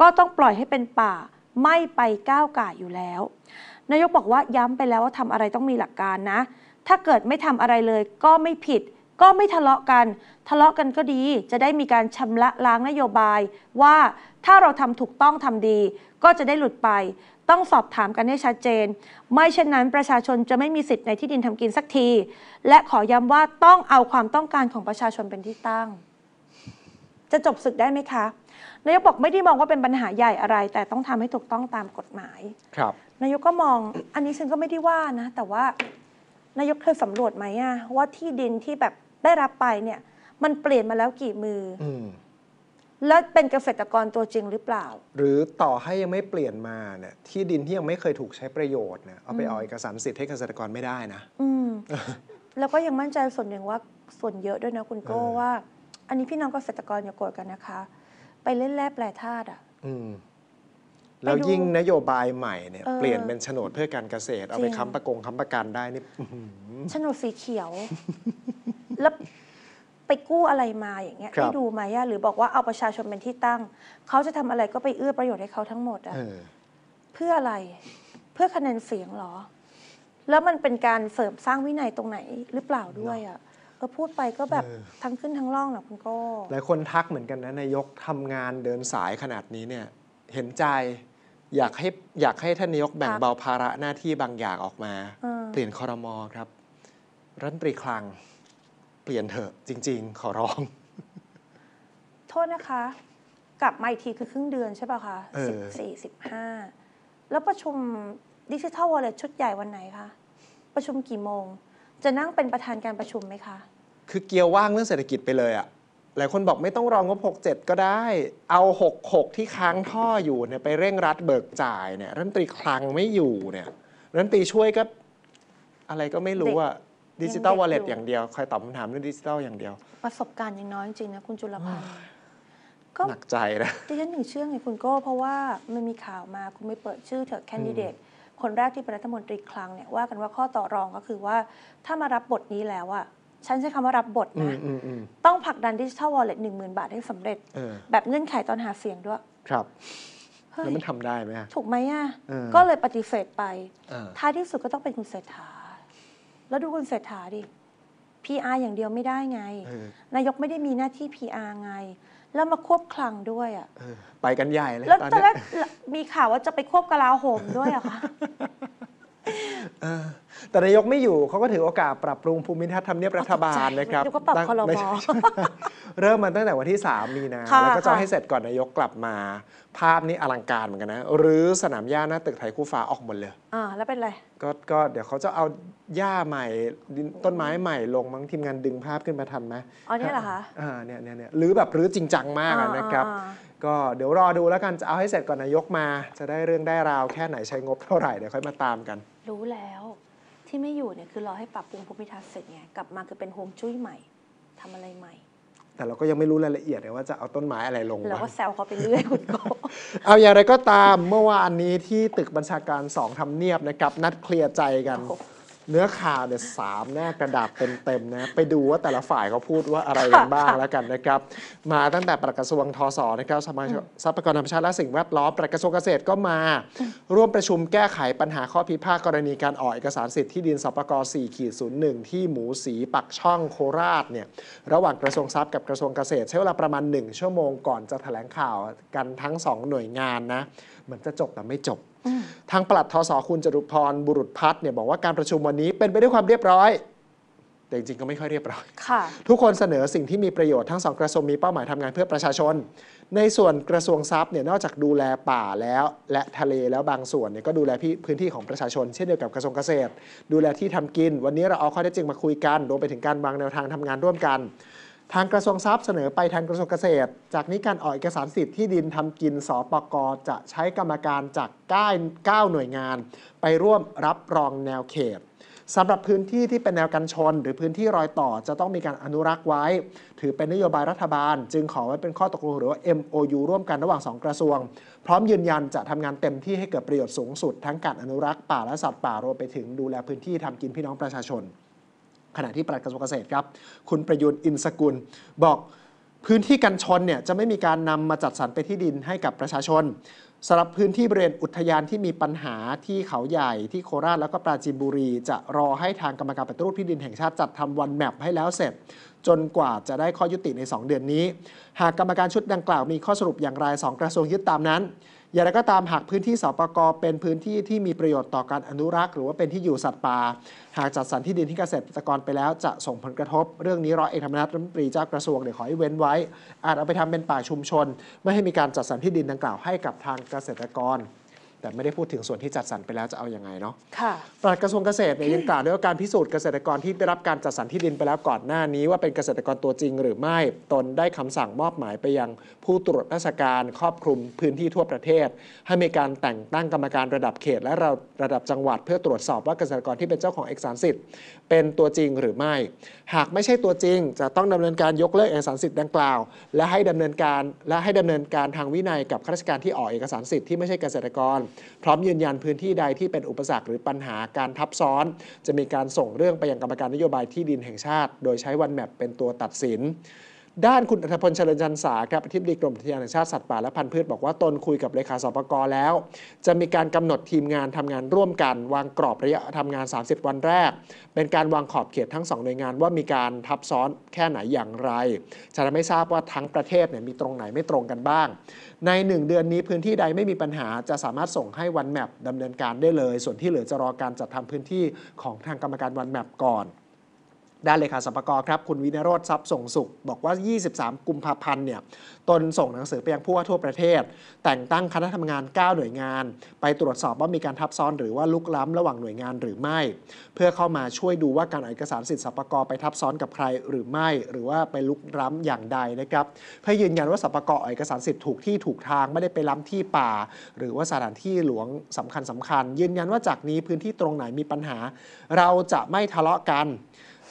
ก็ต้องปล่อยให้เป็นป่าไม่ไปก้าวก่ายอยู่แล้ว นายกบอกว่าย้ำไปแล้วว่าทำอะไรต้องมีหลักการนะ ถ้าเกิดไม่ทำอะไรเลย ก็ไม่ผิด ก็ไม่ทะเลาะกัน ทะเลาะกันก็ดีจะได้มีการชำระล้างนโยบายว่าถ้าเราทำถูกต้องทำดี ก็จะได้หลุดไป ต้องสอบถามกันให้ชัดเจน ไม่เช่นนั้นประชาชนจะไม่มีสิทธิ์ในที่ดินทำกินสักที และขอย้ำว่าต้องเอาความต้องการของประชาชนเป็นที่ตั้ง จะจบศึกได้ไหมคะนายกบอกไม่ได้มอง ว่าเป็นปัญหาใหญ่อะไร แต่ต้องทำให้ถูกต้องตามกฎหมาย ครับ นายกก็มองอันนี้ฉันก็ไม่ได้ว่านะแต่ว่านายกเคยสำรวจไหมอะว่าที่ดินที่แบบได้รับไปเนี่ย มันเปลี่ยนมาแล้วกี่มืออมแล้วเป็นเกษตรกรตัวจริงหรือเปล่า
หรือต่อให้ยังไม่เปลี่ยนมาเนี่ยที่ดินที่ยังไม่เคยถูกใช้ประโยชน์เนี่ยเอาไปเอาเอกสารสิทธิ์ให้เกษตรกรไม่ได้นะ
อืมแล้วก็ยังมั่นใจส่วนหนึ่งว่าส่วนเยอะด้วยนะ คุณโก้ว่า อันนี้พี่น้องเกษตรกรอย่าโกรธกันนะคะไปเล่นแร่แปรธาตุอ่ะแล้วยิ่งนโ
ยบายใหม่เนี่ยเปลี่ยนเป็นโฉนดเพื่อการเกษตร เอาไปค้ำประกงค้ำประกันได้นี่
โฉนดสีเขียว แล้วไปกู้อะไรมาอย่างเงี้ยได้ดูไหมหรือบอกว่าเอาประชาชนเป็นที่ตั้งเขาจะทำอะไรก็ไปเอื้อประโยชน์ให้เขาทั้งหมดอะเพื่ออะไรเพื่อคะแนนเสียงหรอ แล้วมันเป็นการเสริมสร้างวินัยตรงไหนหรือเปล่าด้วยอะก็พูดไปก็แบบทั้งขึ้นทั้งล่องหละคุณก็
หลายคนทักเหมือนกันนะ นายกทำงานเดินสายขนาดนี้เนี่ย เห็นใจอยากให้อยากให้ท่านนายกแบ่งเบาภาระหน้าที่บางอย่างออกมา เปลี่ยนคอรมอครับ รัฐมนตรีคลังเปลี่ยนเถอะจริง ๆ ขอร้อง
โทษนะคะ กลับมาอีกทีคือครึ่งเดือนใช่ป่ะคะสิบสี่สิบห้าแล้วประชุมดิจิทัลวอลเล็ตชุดใหญ่วันไหนคะประชุมกี่โมงจะนั่งเป็นประธานการประชุมไหมคะ
คือเกียวว่างเรื่องเศรษฐกิจไปเลยอะหลายคนบอกไม่ต้องรองงบ67 ก็ได้ เอา 66 ที่ค้างท่ออยู่เนี่ยไปเร่งรัดเบิกจ่ายเนี่ยรัฐมนตรีคลังไม่อยู่เนี่ยรัฐมนตรีช่วยก็อะไรก็ไม่รู้อะ
ดิจิตอลวอลเล็ตอย่า
งเดียวคอยตอบคำถามเรื่องดิจิตอลอย่างเดียว
ประสบการณ์ยังน้อยจริงนะคุณจุลพันธ์ก็หนักใจนะดิฉันถึงเชื่อไงคุณโก้เพราะว่ามันมีข่าวมาคุณไม่เปิดชื่อเถอะแคนดิเดตคนแรกที่เป็นรัฐมนตรีคลังเนี่ย ว่ากันว่าข้อต่อรองก็คือว่าถ้ามารับบทนี้แล้วอะฉันใช้คำว่ารับบทนะต้องผลักดันดิจิทัลวอลเล็ตหนึ่งหมื่นบาทให้สำเร็จ แบบเงื่อนไขตอนหาเสียงด้วย ครับแล้วมันทำได้ไหมถูกไหมอ่ะ ก็เลยปฏิเสธไป ท้ายที่สุดก็ต้องเป็นคุณเศรษฐา แล้วดูคุณเศรษฐาดิ PR อย่างเดียวไม่ได้ไงนายกไม่ได้มีหน้าที่ PR ไงแล้วมาควบคลังด้วยอ่ะ
ไปกันใหญ่เลยแล้วตอนแรก
มีข่าวว่าจะไปควบกลาโหมด้วยอะรอคะ
แต่นายกไม่อยู่เขาก็ถือโอกาสปรับปรุงภูมิทัศน์ทำเนียบรัฐบาลนะครับเรั้ง่เริ่มมันตั้งแต่วันที่ 3 มีนาแล้วก็จะให้เสร็จก่อนนายกกลับมาภาพนี้อลังการเหมือนกันนะ หรือสนามหญ้าหน้าตึกไทยคู่ฟ้าออกหมดเลย อ่าแล้วเป็นไรก็ก็เดี๋ยวเขาจะเอาหญ้าใหม่ต้นไม้ใหม่ลงมั้งทีมงานดึงภาพขึ้นมาทันไหมอ๋อเนี่ยเหรอคะอ่าเนี่ยเนี่ยเนี่ยหรือแบบหรือจริงจังมากนะครับ ก็เดี๋ยวรอดูแล้วกันจะเอาให้เสร็จก่อนนายกมา จะได้เรื่องได้ราวแค่ไหนใช้งบเท่าไหร่เดี๋ยวค่อยมาตามกัน
รู้แล้วที่ไม่อยู่เนี่ย คือรอให้ปรับปรุงภูมิทัศน์เสร็จไงกลับมาคือเป็นโฮมจุ้ยใหม่ทำอะไรใหม่
แต่เราก็ยังไม่รู้รายละเอียดเลยว่าจะเอาต้นไม้อะไรลงเราก็แซ
วเขาไปเรื่อยคุณโก
เอาอย่างไรก็ตามเมื่อวานนี้ที่ตึกบัญชาการสองทำเนียบนะครับนัดเคลียร์ใจกันเนื้อข่าวเนี่ยสามหน้ากระดาษเต็มๆนะไปดูว่าแต่ละฝ่ายเขาพูดว่าอะไรกันบ้างแล้วกันนะครับ มาตั้งแต่ประกระทรวงทศนะครับสมาทรัพยากรธรรมชาติและสิ่งแวดล้อมประกระทรวงเกษตรก็มา ร่วมประชุมแก้ไขปัญหาข้อพิพาทกรณีการออกเอกสารสิทธิ์ที่ดินสปกร4ขีด01 ที่หมูสีปักช่องโคราชเนี่ยระหว่างกระทรวงทรัพย์กับกระทรวงเกษตรใช้เวลาประมาณ1ชั่วโมงก่อนจะแถลงข่าวกันทั้ง 2 หน่วยงานนะเหมือนจะจบแต่ไม่จบทางปลัดทศคุณจรุพรบุรุษพัฒน์เนี่ยบอกว่าการประชุมวันนี้เป็นไปด้วยความเรียบร้อย แต่จริงๆ ก็ไม่ค่อยเรียบร้อยทุกคนเสนอสิ่งที่มีประโยชน์ทั้งสองกระทรวงมีเป้าหมายทำงานเพื่อประชาชน ในส่วนกระทรวงทรัพย์เนี่ยนอกจากดูแลป่าแล้วและทะเลแล้วบางส่วนเนี่ยก็ดูแลพื้นที่ของประชาชน เช่นเดียวกับกระทรวงเกษตร ดูแลที่ทำกิน วันนี้เราเอาข้อเท็จจริงมาคุยกันรวมไปถึงการวางแนวทางทำงานร่วมกันทางกระทรวงทรัพย์เสนอไปทางกระทรวงเกษตร จากนี้การออกเอกสารสิทธิ์ที่ดินทำกินสปกจะใช้กรรมการจากกา้9หน่วยงานไปร่วมรับรองแนวเขตสำหรับพื้นที่ที่เป็นแนวกันชน หรือพื้นที่รอยต่อจะต้องมีการอนุรักษ์ไว้ ถือเป็นนโยบายรัฐบาล จึงขอไว้เป็นข้อตกลงหรือว่า MOU ร่วมกันระหว่าง2กระทรวง พร้อมยืนยันจะทำงานเต็มที่ให้เกิดประโยชน์สูงสุด ทั้งการอนุรักษ์ ป่าและสัตว์ป่ารวมไป ถึงดูแลพื้นที่ทำกินพี่น้องประชาชนขณะที่ปลัดกระทรวงเกษตรครับ คุณประยุทธ์ อินสกุล บอกพื้นที่กันชนเนี่ย จะไม่มีการนำมาจัดสรรไปที่ดินให้กับประชาชน สำหรับพื้นที่บริเวณอุทยานที่มีปัญหาที่เขาใหญ่ ที่โคราชแล้วก็ปราจีนบุรี จะรอให้ทางกรรมการปฏิรูปที่ดินแห่งชาติจัดทำวันแมปให้แล้วเสร็จ จนกว่าจะได้ข้อยุติใน 2 เดือนนี้ หากกรรมการชุดดังกล่าว มีข้อสรุปอย่างไร2กระทรวงยึดตามนั้นอย่างไรก็ตาม หากพื้นที่สปกเป็นพื้นที่ที่มีประโยชน์ต่อการอนุรักษ์ หรือว่าเป็นที่อยู่สัตว์ป่า หากจัดสรรที่ดินที่เกษตรกรไปแล้วจะส่งผลกระทบ เรื่องนี้ร้อยเอกธรรมนัฐรัฐมนตรีเจ้ากระทรวงเดี๋ยวขอให้เว้นไว้ อาจเอาไปทำเป็นป่าชุมชนไม่ให้มีการจัดสรรที่ดินดังกล่าว ให้กับทางเกษตรกรแต่ไม่ได้พูดถึงส่วนที่จัดสรรไปแล้วจะเอาอยัางไงเนาะ ค่ะปลัดกระทรวงเกษตรเนี่ยยังกล่าวด้วยว่าการพิสูจน์เกษตรกรที่ได้รับการจัดสรรที่ดินไปแล้วก่อนหน้านี้ว่าเป็นเกษตรกรตัวจริงหรือไม่ ตนได้คำสั่งมอบหมายไปยังผู้ตรวจราชการ ครอบคลุมพื้นที่ทั่วประเทศ ให้มีการแต่งตั้งกรรมการระดับเขต และระดับจังหวัด เพื่อตรวจสอบว่าเกษตรกรที่เป็นเจ้าของเอกสารสิทธิ์ เป็นตัวจริงหรือไม่ หากไม่ใช่ตัวจริง จะต้องดำเนินการยกเลิกเอกสารสิทธิ์ดังกล่าวและให้ดำเนินการและให้ดำเนินการทางวินัยกับข้าราชการที่ออกเอกสารสิทธิ์ที่ไม่ใช่เกษตรกรพร้อมยืนยันพื้นที่ใดที่เป็นอุปสรรคหรือปัญหาการทับซ้อน จะมีการส่งเรื่องไปยังกรรมการนโยบายที่ดินแห่งชาติ โดยใช้วันแมปเป็นตัวตัดสินด้านคุณอัธพลเฉลิจันสาครับอธิบดีกรมอุทยานแห่งชาติ สัตว์ป่าและพันธุ์พืชบอกว่าตนคุยกับเลขาสปกรแล้ว จะมีการกำหนดทีมงานทำงานร่วมกัน วางกรอบระยะทำงาน 30 วันแรก เป็นการวางขอบเขตทั้ง2หน่วยงานว่ามีการทับซ้อนแค่ไหนอย่างไร จะทำให้ทราบว่าทั้งประเทศเนี่ยมีตรงไหนไม่ตรงกันบ้าง ใน1เดือนนี้พื้นที่ใดไม่มีปัญหาจะสามารถส่งให้วันแมปดำเนินการได้เลยส่วนที่เหลือจะรอการจัดทำพื้นที่ของทางกรรมการวันแมปก่อนด้านเลขาสัมปกรครับ คุณวินโรธทรัพย์ส่งสุข บอกว่า 23 กุมภาพันธ์เนี่ย ตนส่งหนังสือไปยังผู้ว่าทั่วประเทศ แต่งตั้งคณะทำงาน 9 หน่วยงาน ไปตรวจสอบว่ามีการทับซ้อนหรือว่าลุกล้ำระหว่างหน่วยงานหรือไม่ เพื่อเข้ามาช่วยดูว่าการเอกสารสิทธิสัปกรไปทับซ้อนกับใครหรือไม่หรือว่าไปลุกล้ำอย่างใดนะครับเพื่อยืนยันว่าสัปกรเอกสารสิทธิ์ถูกที่ถูกทางไม่ได้ไปล้ำที่ป่า หรือว่าสถานที่หลวงสำคัญสำคัญ ยืนยันว่าจากนี้พื้นที่ตรงไหนมีปัญหา เราจะไม่ทะเลาะกัน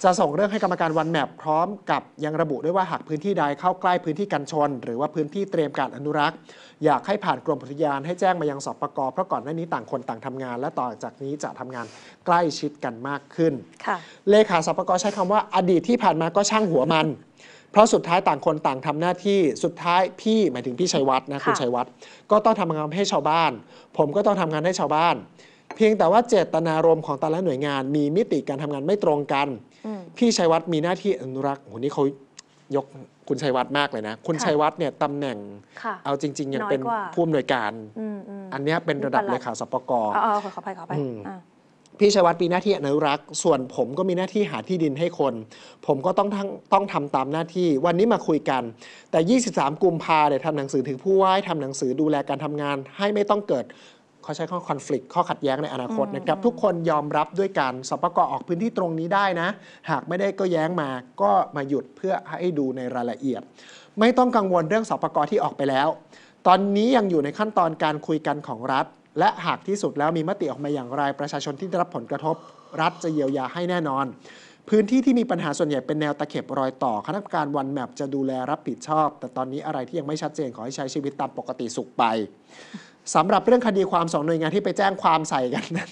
จะส่งเรื่องให้กรรมการวันแมปพร้อมกับยังระบุด้วยว่าหากพื้นที่ใดเข้าใกล้พื้นที่กันชน หรือว่าพื้นที่เตรียมการอนุรักษ์ อยากให้ผ่านกรมอุทยานให้แจ้งมายังสปกเพราะก่อนหน้านี้ต่างคนต่างทำงาน และต่อจากนี้จะทำงานใกล้ชิดกันมากขึ้นเลขาสปกใช้คำว่าอดีตที่ผ่านมาก็ช่างหัวมัน เพราะสุดท้ายต่างคนต่างทำหน้าที่สุดท้ายพี่หมายถึงพี่ชัยวัฒน์นะคุณชัยวัฒน์ก็ต้องทำงานให้ชาวบ้าน ผมก็ต้องทำงานให้ชาวบ้านเพียงแต่ว่าเจตนารมณ์ของแต่ละหน่วยงาน มีมิติการทำงานไม่ตรงกัน พี่ชัยวัฒน์มีหน้าที่อนุรักษ์โหนี่เขายกคุณชัยวัฒน์มากเลยนะ คุณชัยวัฒน์เนี่ยตำแหน่ง
เอาจริงๆยังเป็นผู้อำนวยการอัน
นี้เป็นระดับเลขาสปกรอ๋
อขอไปขอไป
พี่ชัยวัฒน์มีหน้าที่อนุรักษ์ ส่วนผมก็มีหน้าที่หาที่ดินให้คน ผมก็ต้องทั้งต้องทำตามหน้าที่ วันนี้มาคุยกัน แต่ 23 กุมภาเนี่ยทำหนังสือถึงผู้ว่าทำหนังสือดูแลการทำงานให้ไม่ต้องเกิดเขาใช้ข้อคอน f l i c t ข้อขัดแย้งในอนาคตนะครับทุกคนยอมรับด้วยการสปกออกพื้นที่ตรงนี้ได้นะ หากไม่ได้ก็แย้งมา ก็มาหยุดเพื่อให้ดูในรายละเอียด ไม่ต้องกังวลเรื่องสปกที่ออกไปแล้ว ตอนนี้ยังอยู่ในขั้นตอนการคุยกันของรัฐ และหากที่สุดแล้วมีมติออกมาอย่างไร ประชาชนที่ได้รับผลกระทบ รัฐจะเยียวยาให้แน่นอน พื้นที่ที่มีปัญหาส่วนใหญ่เป็นแนวตะเข็บรอยต่อ คณะกรรมการวันแมปจะดูแลรับผิดชอบ แต่ตอนนี้อะไรที่ยังไม่ชัดเจนขอให้ใช้ชีวิตตามปกติสุขไปสำหรับเรื่องคดีความสองหน่วยงานที่ไปแจ้งความใส่กันนั้น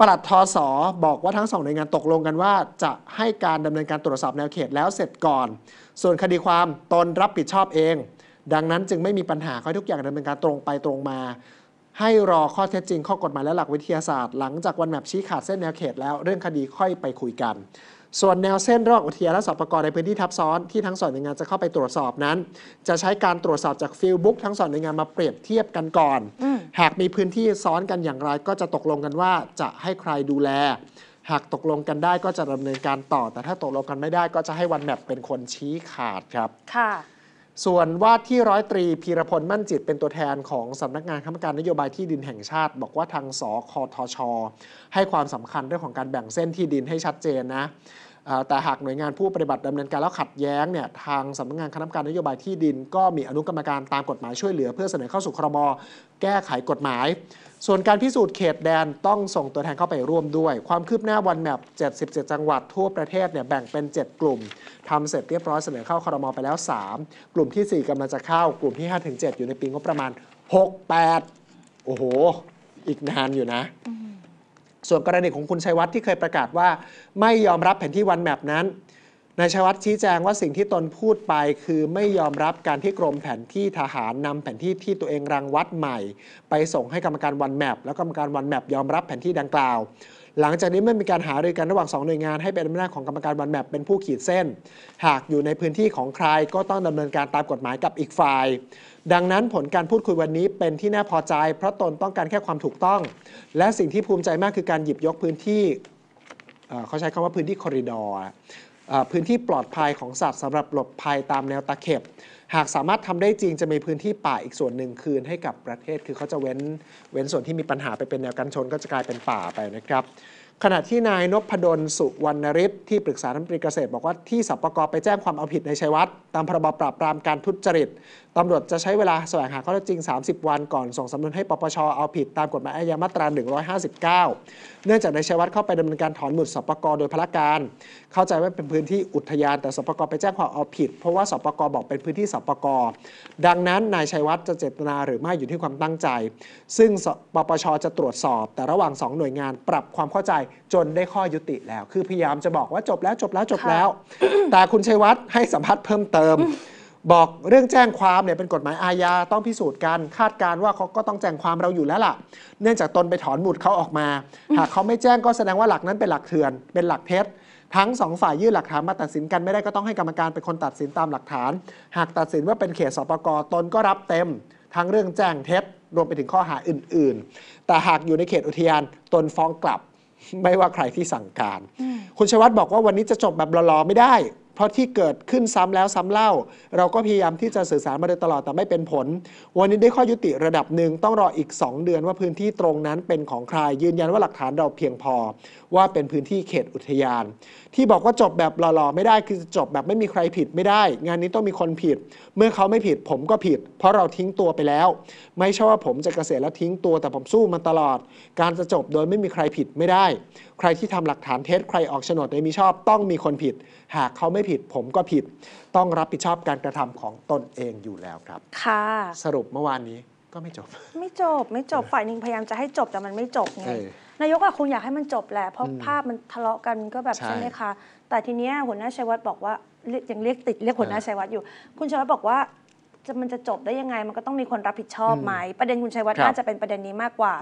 ปลัดทศบอกว่าทั้งสองหน่วยงานตกลงกันว่าจะให้การดำเนินการตรวจสอบแนวเขตแล้วเสร็จก่อน ส่วนคดีความตนรับผิดชอบเอง ดังนั้นจึงไม่มีปัญหาให้ทุกอย่างดำเนินการตรงไปตรงมา ให้รอข้อเท็จจริงข้อกฎหมายและหลักวิทยาศาสตร์หลังจากวันแมบชี้ขาดเส้นแนวเขต แล้วเรื่องคดีค่อยไปคุยกันส่วนแนวเส้นรอบอุทยานและสอบประกอบในพื้นที่ทับซ้อนที่ทั้งสองหน่วยงานจะเข้าไปตรวจสอบนั้น จะใช้การตรวจสอบจากฟิลบุ๊กทั้งสองหน่วยงานมาเปรียบเทียบกันก่อน หากมีพื้นที่ซ้อนกันอย่างไร ก็จะตกลงกันว่าจะให้ใครดูแล หากตกลงกันได้ก็จะดำเนินการต่อ แต่ถ้าตกลงกันไม่ได้ก็จะให้วันแมปเป็นคนชี้ขาดครับค่ะส่วนว่าที่ร้อยตรีพีรพลมั่นจิต เป็นตัวแทนของสำนักงานคณะกรรมการนโยบายที่ดินแห่งชาติ บอกว่าทางสคทช ให้ความสำคัญเรื่องของการแบ่งเส้นที่ดินให้ชัดเจนนะแต่หากหน่วยงานผู้ปฏิบัติดำเนินการแล้วขัดแย้งเนี่ยทางสำนักงานคณะกรรมการนโยบายที่ดิน ก็มีอนุกรรมการตามกฎหมายช่วยเหลือเพื่อเสนอเข้าสู่ครมแก้ไขกฎหมาย ส่วนการพิสูจน์เขตแดนต้องส่งตัวแทนเข้าไปร่วมด้วย ความคืบหน้าวันแมป77จังหวัดทั่วประเทศเนี่ยแบ่งเป็น 7 กลุ่ม ทำเสร็จเรียบร้อยเสนอเข้าครมไปแล้ว 3 กลุ่มที่ 4กำลังจะเข้ากลุ่มที่5-7อยู่ในปีงบประมาณ68โอ้โห อีกนานอยู่นะส่วนกรณีของคุณชัยวัฒน์ที่เคยประกาศว่าไม่ยอมรับแผนที่วันแมปนั้น นายชัยวัฒน์ชี้แจงว่าสิ่งที่ตนพูดไปคือไม่ยอมรับการที่กรมแผนที่ทหารนำแผนที่ที่ตัวเองรังวัดใหม่ ไปส่งให้กรรมการวันแมปแล้วกรรมการวันแมปยอมรับแผนที่ดังกล่าว หลังจากนี้ไม่มีการหารือกันระหว่าง2หน่วยงานให้เป็นอำนาจของกรรมการวันแมปเป็นผู้ขีดเส้น หากอยู่ในพื้นที่ของใครก็ต้องดำเนินการตามกฎหมายกับอีกฝ่ายดังนั้นผลการพูดคุยวันนี้เป็นที่น่าพอใจ เพราะตนต้องการแค่ความถูกต้อง และสิ่งที่ภูมิใจมากคือการหยิบยกพื้นที่ เขาใช้คำว่าพื้นที่คอริดอร์พื้นที่ปลอดภัยของสัตว์สำหรับหลบภัยตามแนวตะเข็บ หากสามารถทำได้จริงจะมีพื้นที่ป่าอีกส่วนหนึ่งคืนให้กับประเทศคือเขาจะเว้นเว้นส่วนที่มีปัญหาไปเป็นแนวกันชนก็จะกลายเป็นป่าไปนะครับ ขณะที่นายนพดลสุวรรณฤทธิ์ที่ปรึกษาธนบมรีเกษตรบอกว่าที่สัปปกรไปแจ้งความเอาผิดในชัยวัฒน์ตามพรบปราบปรามการทุจริตตำรวจจะใช้เวลาแสวงหาข้อเท็จจริง 30 วันก่อน ส่งสำนวนให้ ปปช เอาผิด ตามกฎหมายอาญามาตรา 159 เนื่องจากนายชัยวัฒน์เข้าไปดำเนินการถอนหมุดสปกโดยพละการ เข้าใจว่าเป็นพื้นที่อุทยานแต่สปกไปแจ้งความเอาผิดเพราะว่าสปกบอกเป็นพื้นที่สปกดังนั้นนายชัยวัฒน์จะเจตนาหรือไม่อยู่ที่ความตั้งใจ ซึ่งปปช จะตรวจสอบ แต่ระหว่าง 2 หน่วยงานปรับความเข้าใจจนได้ข้อยุติแล้ว คือพยายามจะบอกว่าจบแล้วจบแล้วจบแล้ว แต่คุณชัยวัฒน์ให้สัมภาษณ์เพิ่มเติมบอกเรื่องแจ้งความเนี่ยเป็นกฎหมายอาญาต้องพิสูจน์กันคาดการว่าเขาก็ต้องแจ้งความเราอยู่แล้วล่ะเนื่องจากตนไปถอนหมุดเขาออกมาหากเขาไม่แจ้งก็แสดงว่าหลักนั้นเป็นหลักเถื่อน เป็นหลักเท็จทั้งสองฝ่ายยื่นหลักฐานมาตัดสินกันไม่ได้ก็ต้องให้กรรมการเป็นคนตัดสินตามหลักฐาน หากตัดสินว่าเป็นเขตสปกตนก็รับเต็ม ทั้งเรื่องแจ้งเท็จรวมไปถึงข้อหาอื่น ๆ แต่หากอยู่ในเขตอุทยานตนฟ้องกลับ ไม่ว่าใครที่สั่งการ คุณชวัตบอกว่าวันนี้จะจบแบบรอๆไม่ได้เพราะที่เกิดขึ้นซ้ำแล้วซ้ำเล่า เราก็พยายามที่จะสื่อสารมาโดยตลอดแต่ไม่เป็นผล วันนี้ได้ข้อยุติระดับหนึ่งต้องรออีก 2 เดือนว่าพื้นที่ตรงนั้นเป็นของใครยืนยันว่าหลักฐานเราเพียงพอว่าเป็นพื้นที่เขตอุทยาน ที่บอกว่าจบแบบหล่อๆ ไม่ได้คือจบแบบไม่มีใครผิดไม่ได้ งานนี้ต้องมีคนผิด เมื่อเขาไม่ผิดผมก็ผิด เพราะเราทิ้งตัวไปแล้ว ไม่ใช่ว่าผมจะเกษียณแล้วทิ้งตัวแต่ผมสู้มาตลอด การจะจบโดยไม่มีใครผิดไม่ได้ ใครที่ทำหลักฐานเท็จใครออกโฉนดโดยมีชอบต้องมีคนผิดหากเขาไม่ผิดผมก็ผิดต้องรับผิดชอบการกระทำของตนเองอยู่แล้วครับ
ค่ะ ส
รุปเมื่อวานนี้ก็ไม่จบ
ไม่จบไม่จบฝ่ายหนึ่งพยายามจะให้จบแต่มันไม่จบไงนายกอะคงอยากให้มันจบแหละ เพราะภาพมันทะเลาะกันก็แบบใช่ไหมคะแต่ทีเนี้ยหัวหน้าชัยวัฒน์บอกว่ายังเรียกติดเรียกหัวหน้าชัยวัฒน์อยู่ คุณชัยวัฒน์บอกว่าจะมันจะจบได้ยังไงมันก็ต้องมีคนรับผิดชอบไหมประเด็นคุณชัยวัฒน์รน่าจะเป็นประเด็นนี้มากกว่า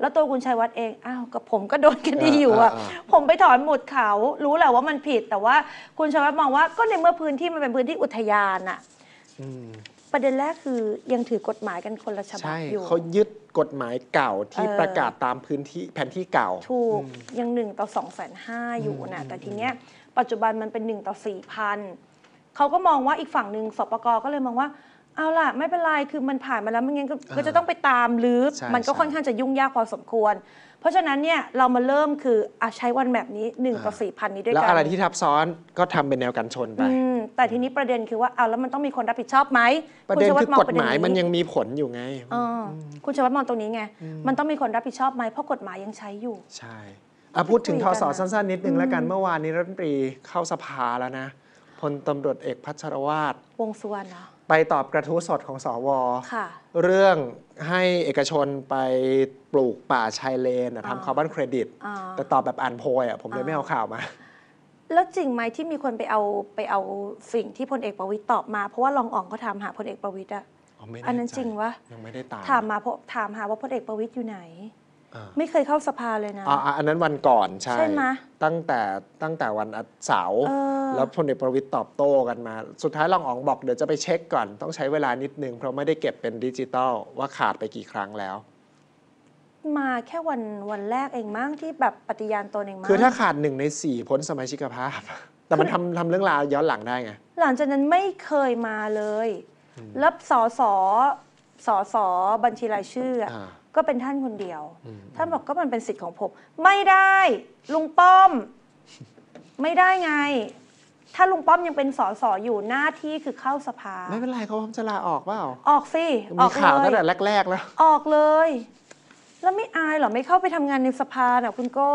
แล้วตัวคุณชัยวัฒน์เอง อ้าวกับผมก็โดนคดีอยู่อ่ะ ผมไปถอนหมุดเขา รู้แหละว่ามันผิดแต่ว่าคุณชัยวัฒน์มองว่าก็ในเมื่อพื้นที่มันเป็นพื้นที่อุทยานอ่ะประเด็นแรกคือยังถือกฎหมายกันคนละฉบับอยู่เขา
ยึดกฎหมายเก่าที่ประกาศตามพื้นที่แผนที่เก่า ถูก
ยังหนึ่งต่อสองแสนห้าอยู่นะแต่ทีเนี้ยปัจจุบันมันเป็นหนึ่งต่อสี่พันเขาก็มองว่าอีกฝั่งหนึ่งสปกก็เลยมองว่าเอาล่ะไม่เป็นไร คือมันผ่านมาแล้วมันงั้นก็จะต้องไปตามหรือมันก็ค่อนข้างจะยุ่งยากพอสมควร เพราะฉะนั้นเนี่ยเรามาเริ่มคืออใช้วันแบบนี้1ต่อ่พันนี้ด้วยกัน แล้วอะไรที่
ทับซ้อนก็ทำเป็นแนวกันชนไป
แต่ทีนี้ประเด็นคือว่าเอาแล้วมันต้องมีคนรับผิดชอบไหมประเด็นณชวัคือกฎหมายมันยัง
มีผลอยู่ไง
คุณชวัฒน์มองตรงนี้ไงมันต้องมีคนรับผิดชอบไหมเพราะกฎหมายยังใช้อยู่ ใช่
อพูดถึงทศสั้นๆ นิดนึงแล้วกันเมื่อวานนี้รัฐมนตรีเข้าสภาแล้วนะพลตำรวจเอกพัชรวาท
วงสวนเนาะ
ไปตอบกระทู้สดของสวค่ะเรื่องให้เอกชนไปปลูกป่าชายเลนทำคาร์บอนเครดิตแต่ตอบแบบอ่านโพยอ่ะผมเลยไม่เอาข่าวมา
แล้วจริงไหมที่มีคนไปเอาไปเอาสิ่งที่พลเอกประวิตยตอบมา เพราะว่าลองอ่องก็ถามหาพลเอกประวิตยอ่ะอันนั้นจริงวะ
ยังไม่ได้ตาม ถามมา
เพราะถามหาว่าพลเอกประวิตยอยู่ไหนไม่เคยเข้าสภาเลยนะอ่
าอันนั้นวันก่อนใช่ใช่ไหมตั้งแต่ตั้งแต่วันเสาร์แล้วพลเอกประวิตยตอบโต้กันมา สุดท้ายรองอ๋องบอกเดี๋ยวจะไปเช็คก่อน ต้องใช้เวลานิดนึงเพราะไม่ได้เก็บเป็นดิจิตอลว่าขาดไปกี่ครั้งแล้ว
มาแค่วันวันแรกเองมั้งที่แบบปฏิญาณตนเองมั้งคือถ้า
ขาดหนึ่งในสี่พ้นสมาชิกภาพ แต่มันทำทำเรื่องราวย้อนหลังได้ไง
หลังจากนั้นไม่เคยมาเลย รับสอสอสอสอบัญชีรายชื่ออก็เป็นท่านคนเดียวท่านบอกก็มันเป็นสิทธิ์ของผม ไม่ได้ลุงป้อม ไม่ได้ไง ถ้าลุงป้อมยังเป็นสสอยู่หน้าที่คือเข้าสภา
ไม่เป็นไรเขาพร้อมจะลาออกเปล่า
ออกสิอมีอกข่าวเลตั้งแต่แรกๆแล้วออกเลย แล้วไม่อายเหรอไม่เข้าไปทำงานในสภาน่ะคุณโก้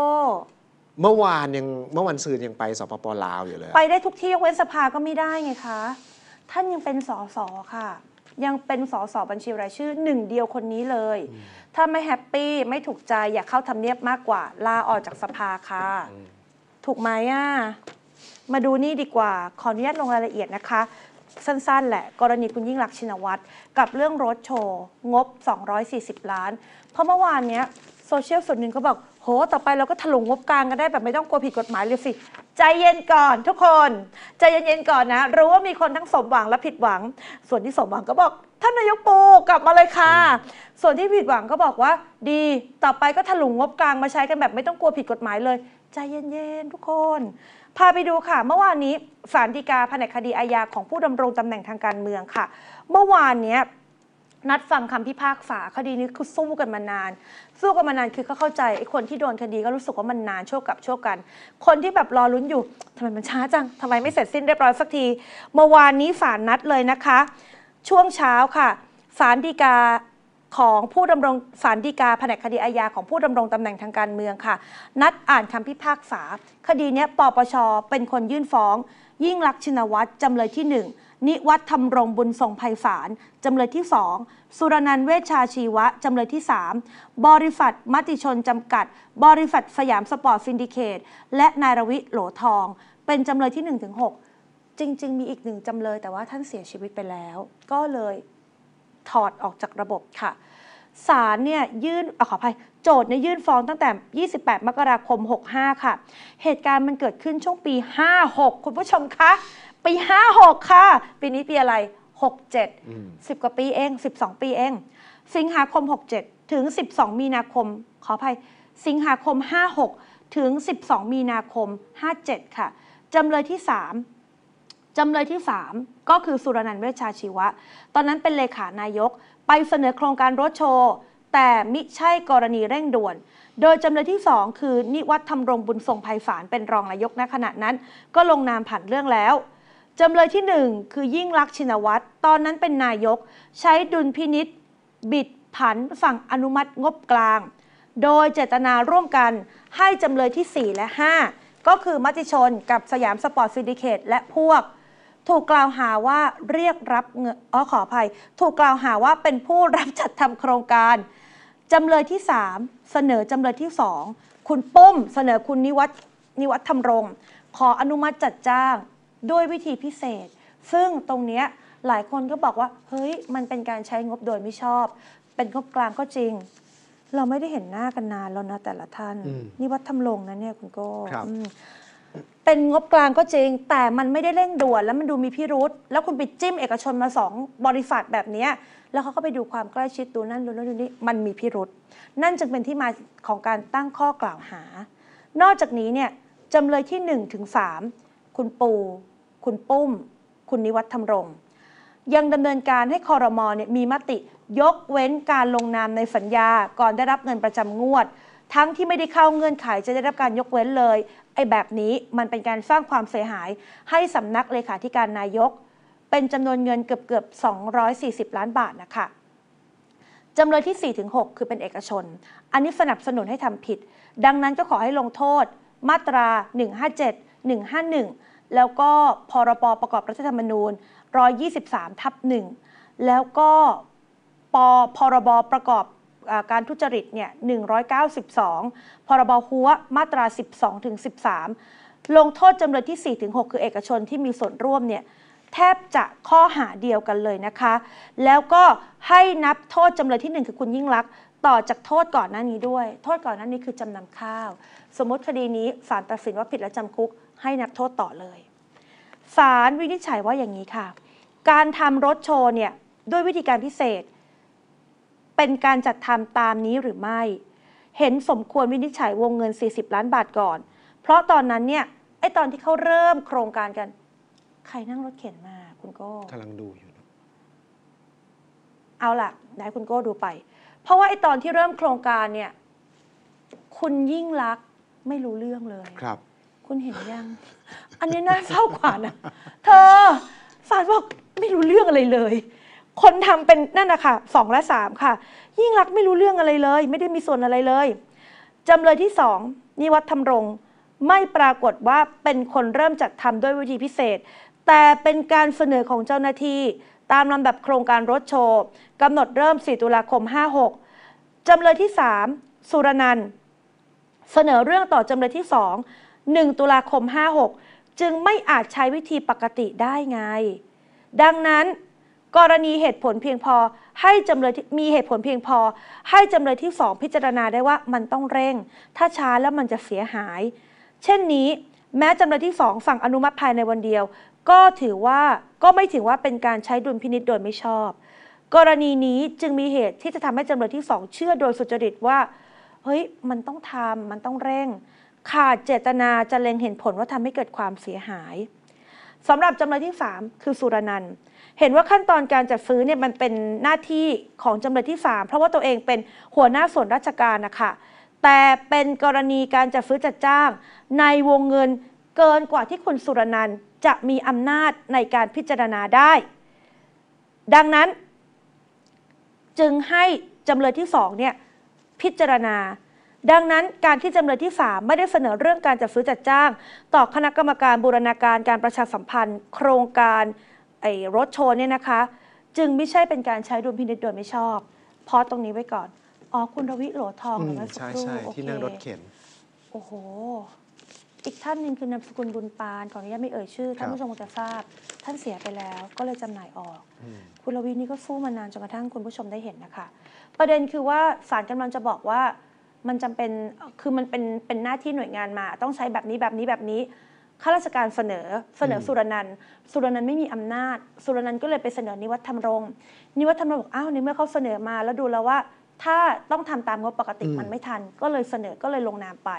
เมื่อวานยังเมื่อวันซืนยังไปสปปลาวอยู่เลย ไป
ได้ทุกที่ยกเว้นสภาก็ไม่ได้ไงคะท่านยังเป็นสสค่ะยังเป็นสสบัญชีรายชื่อหนึ่งเดียวคนนี้เลย ถ้าไม่แฮปปี้ไม่ถูกใจอยากเข้าทำเนียบมากกว่าลาออกจากสภาค่ะถูกไหมอ่ะ มาดูนี่ดีกว่า ขออนุญาตลงรายละเอียดนะคะ สั้น ๆ แหละ กรณีคุณยิ่งรักชินวัตรกับเรื่องรถโชว์ งบ 240 ล้าน เพราะเมื่อวานเนี้ยโซเชียลส่วนหนึ่งเขาบอก โหต่อไปเราก็ถลุงงบกลางกันได้แบบไม่ต้องกลัวผิดกฎหมายเลยสิ ใจเย็นก่อน ทุกคนใจเย็นๆก่อนนะรู้ว่ามีคนทั้งสมหวังและผิดหวัง ส่วนที่สมหวังก็บอกท่านนายกปูกลับมาเลยค่ะ ส่วนที่ผิดหวังก็บอกว่า ดี ต่อไปก็ถลุงงบกลางมาใช้กันแบบไม่ต้องกลัวผิดกฎหมายเลย ใจเย็นๆทุกคน พาไปดูค่ะ เมื่อวานนี้ศาลฎีกาแผนกคดีอาญาของผู้ดำรงตำแหน่งทางการเมืองค่ะ เมื่อวานเนี้ยนัดฟังคำพิพากษาคดีนี้คือสู้กันมานาน สู้กันมานานคือเขาเข้าใจไอ้คนที่โดนคดีก็รู้สึกว่ามันนานโชคกับโชคกัน คนที่แบบรอลุ้นอยู่ทำไมมันช้าจังทำไมไม่เสร็จสิ้นเรียบร้อยสักทีเมื่อวานนี้ศาลนัดเลยนะคะ ช่วงเช้าค่ะศาลฎีกาของผู้ดำรงศาลฎีกาแผนกคดีอาญาของผู้ดำรงตำแหน่งทางการเมืองค่ะ นัดอ่านคำพิพากษา คดีนี้ปปชเป็นคนยื่นฟ้องยิ่งลักษณ์ชินวัตรจำเลยที่หนึ่งนิวัฒธรรมรงบุญทรงไพศาลจำเลยที่ 2 สุรนันเวชชาชีวะ จำเลยที่ 3 บริษัทมติชนจำกัด บริษัทสยามสปอร์ตซินดิเคตและนายรวิโหลทองเป็นจำเลยที่1นถึงหจริง ๆ มีอีกหนึ่งจำเลยแต่ว่าท่านเสียชีวิตไปแล้ว ก็เลยถอดออกจากระบบค่ะศาลเนี่ยยื่นอขออภัยโจทย์เนี่ยยื่นฟ้องตั้งแต่ 28 มกราคม65ค่ะ เหตุการณ์มันเกิดขึ้นช่วงปี 56 คุณผู้ชมคะปี 56 ค่ะ ปีนี้ปีอะไร 67 10 กว่าปีเอง 12 ปีเอง สิงหาคม 67 ถึง 12 มีนาคมขออภัยสิงหาคม 56 ถึง 12 มีนาคม 57 ค่ะจำเลยที่ 3จำเลยที่ 3 ก็คือสุรนันท์เวชชาชีวะ ตอนนั้นเป็นเลขานายกไปเสนอโครงการรถโชว์ แต่มิใช่กรณีเร่งด่วน โดยจำเลยที่ 2 คือนิวัฒน์ธรรมรงบุญทรงไพศาลเป็นรองนายกณขณะนั้นก็ลงนามผ่านเรื่องแล้วจำเลยที่หนึ่งคือยิ่งรักชินวัตรตอนนั้นเป็นนายก ใช้ดุลพินิษบิดผันฝั่งอนุมัติงบกลาง โดยเจตนาร่วมกันให้จำเลยที่ 4 และ 5 ก็คือมติชนกับสยามสปอร์ตซินดิเคตและพวก ถูกกล่าวหาว่าเรียกรับเงินอ๋อขออภัย ถูกกล่าวหาว่าเป็นผู้รับจัดทำโครงการ จำเลยที่ 3 เสนอ จำเลยที่ 2 คุณปุ้มเสนอคุณนิวัฒนิวัฒธรรมรงขออนุมัติจัดจ้างด้วยวิธีพิเศษ ซึ่งตรงนี้หลายคนก็บอกว่า เฮ้ยมันเป็นการใช้งบโดยไม่ชอบ เป็นงบกลางก็จริง เราไม่ได้เห็นหน้ากันนานแล้วนะแต่ละท่าน นี่วัดทำลงนะเนี่ยคุณโก้เป็นงบกลางก็จริง แต่มันไม่ได้เร่งด่วน แล้วมันดูมีพิรุษแล้วคุณไปจิ้มเอกชนมาสองบริษัทแบบนี้แล้วเขาก็ไปดูความใกล้ชิดดูนั่นดูนั่นดูนี่มันมีพิรุษนั่นจึงเป็นที่มาของการตั้งข้อกล่าวหา นอกจากนี้เนี่ยจำเลยที่1ถึง3คุณปูคุณปุ้ม คุณนิวัฒน์ธรรมรง ยังดำเนินการให้คอรมอเนี่ยมีมติยกเว้นการลงนามในสัญญาก่อนได้รับเงินประจำงวด ทั้งที่ไม่ได้เข้าเงื่อนไขจะได้รับการยกเว้นเลย ไอ้แบบนี้มันเป็นการสร้างความเสียหายให้สำนักเลขาธิการนายก เป็นจำนวนเงินเกือบเกือบ240 ล้านบาทนะคะจำเลยที่ 4-6 คือเป็นเอกชน อันนี้สนับสนุนให้ทำผิด ดังนั้นก็ขอให้ลงโทษ มาตรา 157 151แล้วก็พรปประกอบรัฐธรรมนูญ123ทับ 1 แล้วก็ปพรบประกอบการทุจริตเนี่ย192พรบหัวมาตรา 12ถึง13 ลงโทษจำเลยที่4ถึง6คือเอกชนที่มีส่วนร่วมเนี่ยแทบจะข้อหาเดียวกันเลยนะคะ แล้วก็ให้นับโทษจำเลยที่ 1 คือคุณยิ่งรัก ต่อจากโทษก่อนหน้านี้ด้วย โทษก่อนหน้านี้คือจำนำข้าว สมมติคดีนี้ศาลตัดสินว่าผิดและจำคุกให้นักโทษต่อเลย ศาลวินิจฉัยว่าอย่างนี้ค่ะ การทำรถโชว์เนี่ยด้วยวิธีการพิเศษ เป็นการจัดทำตามนี้หรือไม่ เห็นสมควรวินิจฉัยวงเงิน 40 ล้านบาทก่อน เพราะตอนนั้นเนี่ย ไอตอนที่เขาเริ่มโครงการกัน ใครนั่งรถเข็นมา คุณโก้กำลังดูอยู่ เอาล่ะนายคุณโก้ดูไป เพราะว่าไอตอนที่เริ่มโครงการเนี่ย คุณยิ่งรักไม่รู้เรื่องเลย ครับคุณเห็นยัง อันนี้น่าเศร้ากว่านะ เธอฟาดบอกไม่รู้เรื่องอะไรเลย คนทำเป็นนั่นนะคะสองและสามค่ะ ยิ่งรักไม่รู้เรื่องอะไรเลย ไม่ได้มีส่วนอะไรเลย จำเลยที่สองนิวัฒธรรมรงไม่ปรากฏว่าเป็นคนเริ่มจัดทำด้วยวิธีพิเศษ แต่เป็นการเสนอของเจ้าหน้าที่ ตามลำดับโครงการรถโชว์กำหนดเริ่ม4ตุลาคม56จำเลยที่ 3 สุรนันท์เสนอเรื่องต่อจำเลยที่2 1ตุลาคม 56 จึงไม่อาจใช้วิธีปกติได้ไง ดังนั้นกรณีเหตุผลเพียงพอให้จำเลยมีเหตุผลเพียงพอ ให้จำเลยที่สองพิจารณาได้ว่ามันต้องเร่ง ถ้าช้าแล้วมันจะเสียหาย เช่นนี้แม้จำเลยที่สองสั่งอนุมัติภายในวันเดียว ก็ถือว่าก็ไม่ถือว่าเป็นการใช้ดุลพินิษโดยไม่ชอบ กรณีนี้จึงมีเหตุที่จะทำให้จำเลยที่สองเชื่อโดยสุจริตว่าเฮ้ยมันต้องทำมันต้องเร่งขาดเจตนาจะเล็งเห็นผลว่าทำให้เกิดความเสียหาย สำหรับจำเลยที่ 3 คือสุรนันท์เห็นว่าขั้นตอนการจัดซื้อเนี่ยมันเป็นหน้าที่ของจำเลยที่ 3 เพราะว่าตัวเองเป็นหัวหน้าส่วนราชการนะคะแต่เป็นกรณีการจัดซื้อจัดจ้าง ในวงเงินเกินกว่าที่คุณสุรนันท์จะมีอำนาจในการพิจารณาได้ ดังนั้น จึงให้จำเลยที่สองเนี่ยพิจารณาดังนั้นการที่จำเลยที่ 3 ไม่ได้เสนอเรื่องการจัดซื้อจัดจ้าง ต่อคณะกรรมการบูรณาการการประชาสัมพันธ์ โครงการไอ้รถโชว์เนี่ยนะคะ จึงไม่ใช่เป็นการใช้ดุลพินิจโดยไม่ชอบ พอตรงนี้ไว้ก่อน อ๋อ คุณรวิโหลทองะหรอครใช่ใช่ที่นั่งรถเข็น โอ้โห อีกท่านหนึ่งคือนามสกุลบุญปาน ขออนุญาตไม่เอ่ยชื่อท่านผู้ชมคงจะทราบท่านเสียไปแล้วก็เลยจำหน่ายออก คุณรวินี่ก็สู้มานานจนกระทั่งคุณผู้ชมได้เห็นนะคะประเด็นคือว่าศาลกำลังจะบอกว่ามันจำเป็น คือมันเป็น เป็นหน้าที่หน่วยงานมา ต้องใช้แบบนี้แบบนี้แบบนี้ ข้าราชการเสนอ เสนอสุรนันท์ สุรนันท์ไม่มีอำนาจ สุรนันท์ก็เลยไปเสนอ นิวัฒน์ธรรมรงนิวัฒน์ธรรมรงบอกอ้าวในเมื่อเขาเสนอมาแล้วดูแล้วว่า ถ้าต้องทำตามงบปกติมันไม่ทัน ก็เลยเสนอ ก็เลยลงนามไป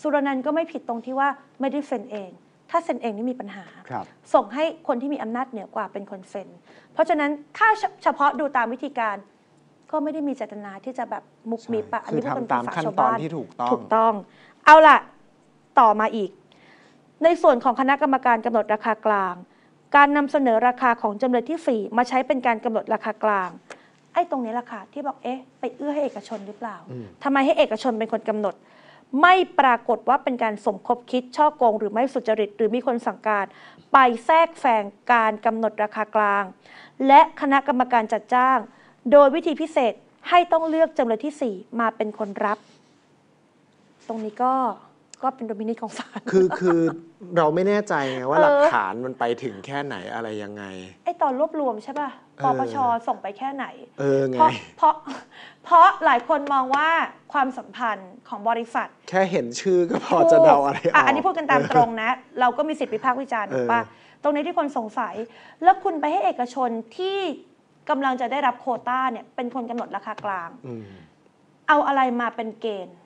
สุรนันท์ก็ไม่ผิดตรงที่ว่าไม่ได้เซ็นเอง ถ้าเซ็นเองนี่มีปัญหาส่งให้คนที่มีอำนาจเหนือกว่าเป็นคนเซ็น เพราะฉะนั้นถ้าเฉพาะดูตามวิธีการก็ไม่ได้มีเจตนาที่จะแบบมุกมิบะอันนี้ือเป็นการตามาขั้นชาวตอนบ้านที่ถูกต้องถูกต้อง เอาล่ะต่อมาอีก ในส่วนของคณะกรรมการกำหนดราคากลาง การนำเสนอราคาของจำเลยที่สี่มาใช้เป็นการกำหนดราคากลางไอ้ตรงนี้ราะค่ะที่บอกเอ๊ะไปเอื้อให้เอกชนหรือเปล่า ทำทำไมให้เอกชนเป็นคนกำหนด ไม่ปรากฏว่าเป็นการสมคบคิดช่อโกงหรือไม่สุจริตหรือมีคนสั่งการ ไปแทรกแฝงการกำหนดราคากลางและคณะกรรมการจัดจ้างโดยวิธีพิเศษให้ต้องเลือกจำเลยที่ 4 มาเป็นคนรับ ตรงนี้ก็ก็เป็นดมินิทของศาลคือคื
อเราไม่แน่ใจไงว่าหลักฐานมันไปถึงแค่ไหนอะไรยังไง
ไอตอนรวบรวมใช่ป่ะปปชส่งไปแค่ไหนเออไงเพราะเพราะเพราะหลายคนมองว่าความสัมพันธ์ของบริษัท
แค่เห็นชื่อก็พอจะเดาอะไรออกอันนี้พ
ูดกันตามตรงนะ เราก็มีสิทธิวิพากษ์วิจารณ์ถูกป่ะตรงนี้ที่คนสงสัย แล้วคุณไปให้เอกชนที่กำลังจะได้รับโคต้าเนี่ยเป็นคนกำหนดราคากลางเอาอะไรมาเป็นเกณฑ์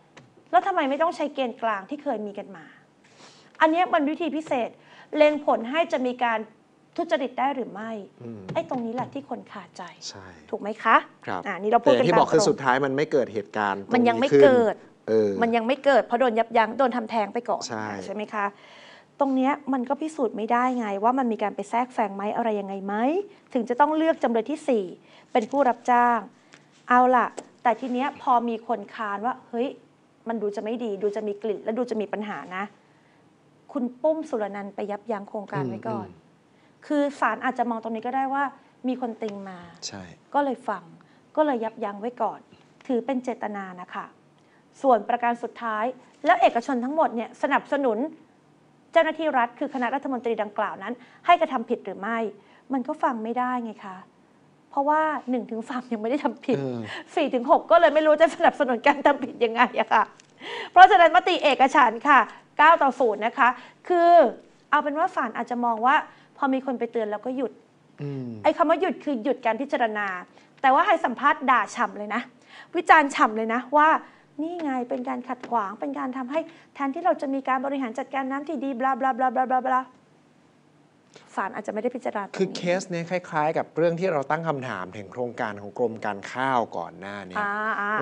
แล้วทำไมไม่ต้องใช้เกณฑ์กลางที่เคยมีกันมา อันนี้มันวิธีพิเศษ เล็งผลให้จะมีการทุจริตได้หรือไม่ ไอ้ตรงนี้แหละที่คนขาดใจใถูกไหมคะครับอ่านี่เราพูดกันที่บอกคือสุด
ท้ายมันไม่เกิดเหตุการณ์ มันยังไม่เกิดมันยั
งไม่เกิด เพราะโดนยับยั้งโดนทำแท้งไปก่อนใช่ไหมคะตรงนี้มันก็พิสูจน์ไม่ได้ไงว่ามันมีการไปแทรกแซงไหมอะไรยังไงไหม ถึงจะต้องเลือกจำเลยที่ 4 เป็นผู้รับจ้าง เอาล่ะ แต่ทีเนี้ยพอมีคนคานว่า เฮ้ย มันดูจะไม่ดี ดูจะมีกลิ่นและดูจะมีปัญหานะ คุณปุ้มสุรนันไปยับยั้งโครงการไว้ก่อน คือศาลอาจจะมองตรงนี้ก็ได้ว่ามีคนติงมาใช่ก็เลยฟังก็เลยยับยั้งไว้ก่อนถือเป็นเจตนานะคะส่วนประการสุดท้าย แล้วเอกชนทั้งหมดเนี่ยสนับสนุนจ้าหน้าที่รัฐคือคณะรัฐมนตรีดังกล่าวนั้น ให้กระทำผิดหรือไม่ มันก็ฟังไม่ได้ไงคะ เพราะว่า1นถึงสยังไม่ได้ทำผิด4ี่ถึงหก็เลยไม่รู้จะสนับสนุนการทำผิดยังไงอะค่ะ เพราะฉะนั้นมติเอกฉันค่ะ 9 ต่อศูนย์นะคะ คือเอาเป็นว่าฝานอาจจะมองว่า พอมีคนไปเตือนแล้วก็หยุดไอ้คำว่าหยุดคือหยุดการพิจารณา แต่ว่าให้สัมภาษณ์ด่าฉ่าเลยนะ วิจารณ์ฉ่าเลยนะว่านี่ไงเป็นการขัดขวางเป็นการทำให้แทนที่เราจะมีการบริหารจัดการน้ำที่ดีบลาบลาบลาบลาบลาบลาศาลอาจจะไม่ได้พิจารณาคือเค
สเนี้ยคล้ายๆ กับเรื่องที่เราตั้งคำถาม ถึงโครงการของกรมการข้าวก่อนหน้านี้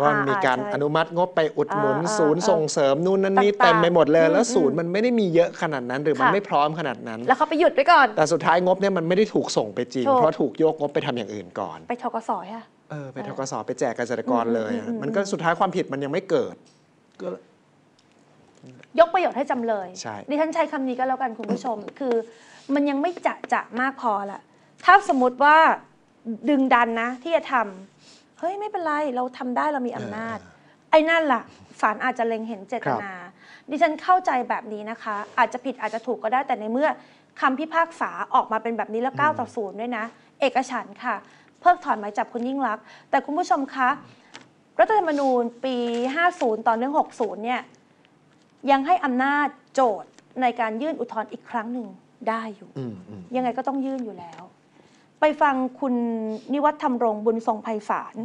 ว่ามีการอนุมัติงบไปอุดหนุน ศูนย์ส่งเสริมนู่นนั่นนี่เต็มไปหมดเลยแล้ว ศูนย์มันไม่ได้มีเยอะขนาดนั้น หรือมันไม่พร้อมขนาดนั้น แล้วเ
ขาไปหยุดไปก่อน แต่
สุดท้ายงบเนี่ยมันไม่ได้ถูกส่งไปจริงเพราะถูกโยกงบไปทำอย่างอื่นก่อน
ไปทกศใช่ม
เออไปทกสไปแจกเกษตรกรเลย มันก็สุดท้ายความผิดมันยังไม่เกิดก็
ยกประโยชน์ให้จำเลยใช่ดิฉันใช้คำนี้ก็แล้วกันคุณผู้ชม คือมันยังไม่จะจะมากพอละถ้าสมมติว่าดึงดันนะ ที่จะทำเฮ้ย ไม่เป็นไรเราทำได้เรามีอำนาจ ไอ้นั่นล่ะศาลอาจจะเล็งเห็นเจตนาดิฉันเข้าใจแบบนี้นะคะ อาจจะผิดอาจจะถูกก็ได้ แต่ในเมื่อคำพิพากษาออกมาเป็นแบบนี้แล้วก้าต่อศูนย์ด้วยนะเอกฉันค่ะเพิกถอนหมายจับคุณยิ่งลักษณ์ แต่คุณผู้ชมคะ รัฐธรรมนูญปี 50 ตอนเนื่อง60 เนี่ย ยังให้อำนาจโจทย์ในการยื่นอุทธรณ์อีกครั้งหนึ่งได้อยู่ ยังไงก็ต้องยื่นอยู่แล้ว ไปฟังคุณนิวัฒน์ธรรมรงบุญทรงไพศาล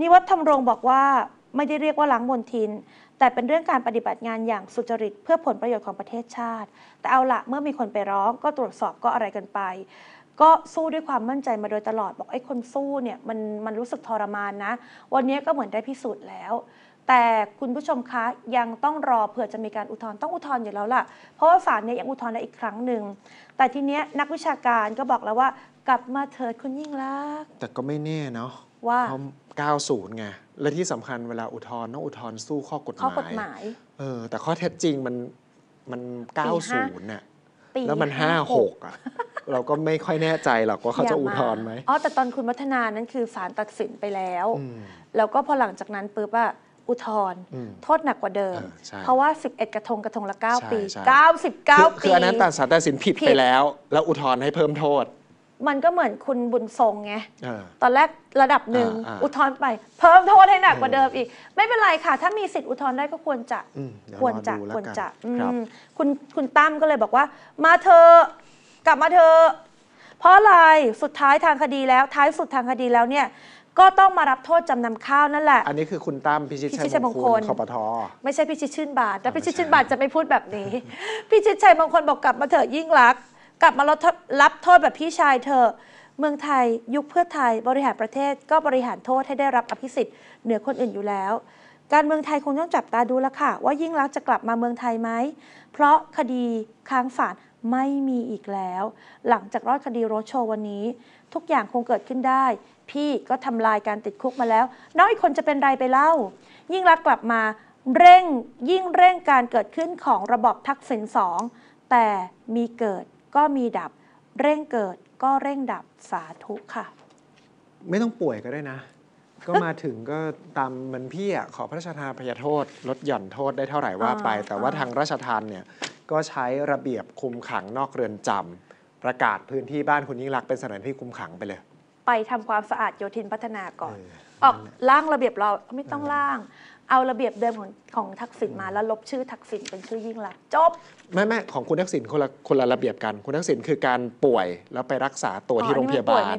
นิวัฒน์ธรรมรงบอกว่าไม่ได้เรียกว่าล้างมลทิน แต่เป็นเรื่องการปฏิบัติงานอย่างสุจริตเพื่อผลประโยชน์ของประเทศชาติ แต่เอาละเมื่อมีคนไปร้องก็ตรวจสอบก็อะไรกันไปก็สู้ด้วยความมั่นใจมาโดยตลอดบอกไอ้คนสู้เนี่ยมันมันรู้สึกทรมานนะวันนี้ก็เหมือนได้พิสูจน์แล้ว แต่คุณผู้ชมคะยังต้องรอเผื่อจะมีการอุทธรณ์ต้องอุทธรณ์อยู่แล้วล่ะเพราะว่าศาลเนี่ยยังอุทธรณ์ได้อีกครั้งหนึ่งแต่ทีเนี้ยนักวิชาการก็บอกแล้วว่า กลับมาเถิดคุณยิ่งลักษณ์
แต่ก็ไม่แน่เนาะว่าเก้านย์ไงและที่สำคัญเวลาอุทธรณ์ต้องอุทธรณ์สู้ข้อกฎหมายข้อกฎหมายเออแต่ข้อเท็จจริงมันมันก้าศูนย์เนี่ย
แล้วมันห้าหกอ่ะ
เราก็ไม่ค่อยแน่ใจหรอกว่าเขาจะอุทธรณ์ไหมอ๋อแต
่ตอนคุณวัฒนานั้นคือศาลตัดสินไปแล้วแล้วก็พอหลังจากนั้นปุ๊บอะอุทธรณ์โทษหนักกว่าเดิม เพราะว่า 11 กระทงกระทงละ9ปี 99ปีคืออันนั้นตัดส
ารตัดสินผิดไปแล้ว แล้วอุทธรณ์ให้เพิ่มโทษ
มันก็เหมือนคุณบุญทรงไงตอนแรกระดับหนึ่งอุทธรณ์ไป เพิ่มโทษให้หนักกว่าเดิมอีก ไม่เป็นไรค่ะ ถ้ามีสิทธิ์อุทธรณ์ได้ก็ควรจะควรจะควรจะคุณคุณตั้มก็เลยบอกว่า มาเธอกลับมาเถอะ เพราะอะไร สุดท้ายทางคดีแล้ว ท้ายสุดทางคดีแล้วเนี่ย ก็ต้องมารับโทษจำนำข้าวนั่นแหละ อันนี้
คือคุณตามพิชิตชัยมงคลขปท
ไม่ใช่พิชิตชื่นบาท แต่พิชิตชื่นบาทจะไม่พูดแบบนี้ พิชิตชัยมงคลบอกกลับมาเถอะยิ่งรักกลับมารับโทษแบบพี่ชายเธอ เมืองไทยยุคเพื่อไทยบริหารประเทศก็บริหารโทษให้ได้รับอภิสิทธิ์ เหนือคนอื่นอยู่แล้ว การเมืองไทยคงต้องจับตาดูแล้วค่ะว่ายิ่งรักจะกลับมาเมืองไทยไหม เพราะคดีค้างฝาลไม่มีอีกแล้ว หลังจากรอดคดีโรชโชว์วันนี้ ทุกอย่างคงเกิดขึ้นได้ พี่ก็ทำลายการติดคุกมาแล้ว น้อีกคนจะเป็นไรไปเล่า ยิ่งรักกลับมาเร่งยิ่งเร่งการเกิดขึ้นของระบบทักษิณสองแต่มีเกิดก็มีดับเร่งเกิดก็เร่งดับสาธุค่ะ
ไม่ต้องป่วยก็ได้นะ ก็มาถึงก็ตามมันพี่อ่ะขอพระราชทานพยโทษลดหย่อนโทษได้เท่าไหร่ว่าไป แต่ว่าทางราชทานเนี่ยก็ใช้ระเบียบคุมขังนอกเรือนจำประกาศพื้นที่บ้านคุณยิ่งรักเป็นสถานที่คุมขังไปเลย
ไปทำความสะอาดโยธินพัฒนาก่อนออออก ร่างระเบียบเราไม่ต้องร่างเอาระเบียบเดิมของของทักษิณมาแล้วลบชื่อทักษิณเป็นชื่อยิ่งลักษณ์จบ
ไม่แม่ของคุณทักษิณคนละคนละระเบียบกัน คุณทักษิณคือการป่วย แล้วไปรักษาตัวที่โรงพยาบาล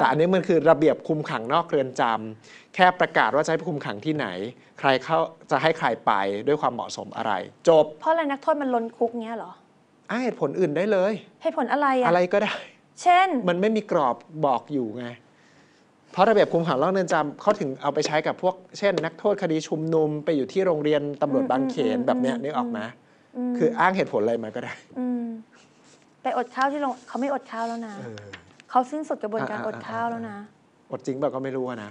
แต่อันนี้มันคือระเบียบคุมขังนอกเรือนจำแค่ประกาศว่าจะให้คุมขังที่ไหน ใครเข้าจะให้ใครไปด้วยความเหมาะสมอะไร จบ
เพราะอะไรนักโทษมันล้นคุกเงี้ยเหรอ
ใเหตุผลอื่นได้เลย
เหตุผลอะไรอะอะไร
ก็ได้ เช่นมันไม่มีกรอบบอกอยู่ไงเพราะระเบียบคุมขัง่องเรือนจำเขาถึงเอาไปใช้กับพวกเช่น นักโทษคดีชุมนุมไปอยู่ที่โรงเรียนตำรวจบางเขนแบบเนี้ยนึกออกไหมคืออ้างเหตุผลอะไรมาก็ได้
ไปอดข้าวที่โรง เขาไม่อดข้าวแล้วนะเขาสิ้นสุดกระบวนการอดข้าวแล้วนะ
อดจริงแบบาก็ไม่รู้นะ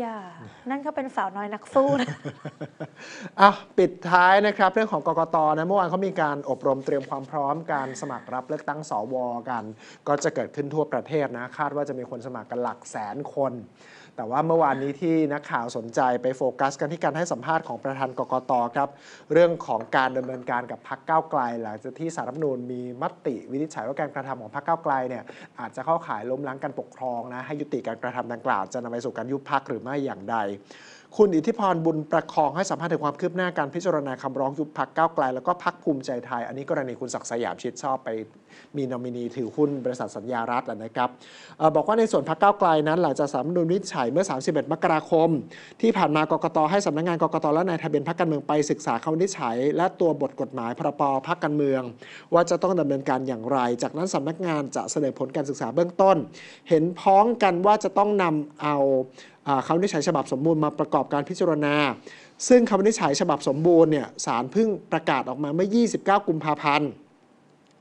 อย่า นั่นก็เป็นสาวน้อยนักสู้นะ
อ่ะปิดท้ายนะครับเรื่องของกกตนะ เมื่อวานเขามีการอบรมเตรียมความพร้อมการสมัครรับเลือกตั้งสวกัน ก็จะเกิดขึ้นทั่วประเทศนะ คาดว่าจะมีคนสมัครกันหลักแสนคนแต่ว่าเมื่อวานนี้ที่นักข่าวสนใจไปโฟกัสกันที่การให้สัมภาษณ์ของประธานกกตครับเรื่องของการดำเนินการกับพักเก้าไกล หลังจากที่สารรัฐมนูญมีมติวินิจฉัยว่าการกระทำของพักเก้าไกลเนี่ยอาจจะเข้าข่ายล้มล้างการปกครองนะให้ยุติการกระทำดังกล่าว จะนำไปสู่การยุบพักหรือไม่อย่างใด คุณอิทธิพรบุญประคองให้สัมภาษณ์ถึงความคืบหน้าการพิจารณาคำร้องยุบพักเก้าไกล แล้วก็พักภูมิใจไทย อันนี้กรณีคุณศักดิ์สยามชิดชอบไปมีนอมินีถือหุ้นบริษัทสัญญารัฐนะครับบอกว่าในส่วนพรรคก้าไกลนั้นหลังจากสำนุนวิจัยเมื่อ 31มกราคม ที่ผ่านมากกตให้สำนักงงานกกตและนายทะเบียนพรรคการเมืองไปศึกษาคำวินิจฉัย และตัวบทกฎหมายพรบพรรคการเมือง ว่าจะต้องดำเนินการอย่างไร จากนั้นสำนักงานจะเสนอผลการศึกษาเบื้องต้น เห็นพ้องกันว่าจะต้องนำเอาคำวินิจฉัยฉบับสมบูรณ์มาประกอบการพิจารณา ซึ่งคำวินิจฉัยฉบับสมบูรณ์เนี่ยสารเพิ่งประกาศออกมาเมื่อ29 กุมภาพันธ์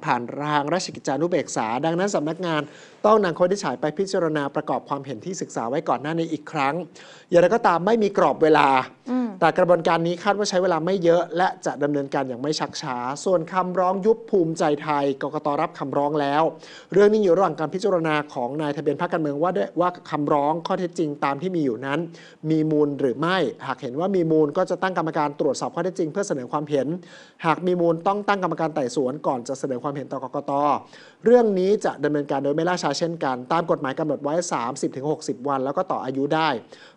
ผ่านรางราชกิจจานุเบกษาดังนั้นสำนักงานต้องนำง้อวิฉายไปพิจารณาประกอบความเห็นที่ศึกษาไว้ก่อนหน้าในอีกครั้ง อย่างไรก็ตามไม่มีกรอบเวลา แต่กระบวนการนี้คาดว่าใช้เวลาไม่เยอะ และจะดำเนินการอย่างไม่ชักช้า ส่วนคำร้องยุบภูมิใจไทยกรกตรับคำร้องแล้ว เรื่องนี้อยู่ระหว่างการพิจารณาของนายทะเบียนพรรคการเมืองว่าว่าคำร้องข้อเท็จจริงตามที่มีอยู่นั้น มีมูลหรือไม่ หากเห็นว่ามีมูล ก็จะตั้งกรรมการตรวจสอบข้อเท็จจริงเพื่อเสนอความเห็น หากมีมูลต้องตั้งกรรมการไต่สวนก่อนจะเสนอความเห็นต่อกรกตเรื่องนี้จะดำเนินการโดยไม่ล่าช้าเช่นกัน ตามกฎหมายกำหนดไว้ 30-60 วัน แล้วก็ต่ออายุได้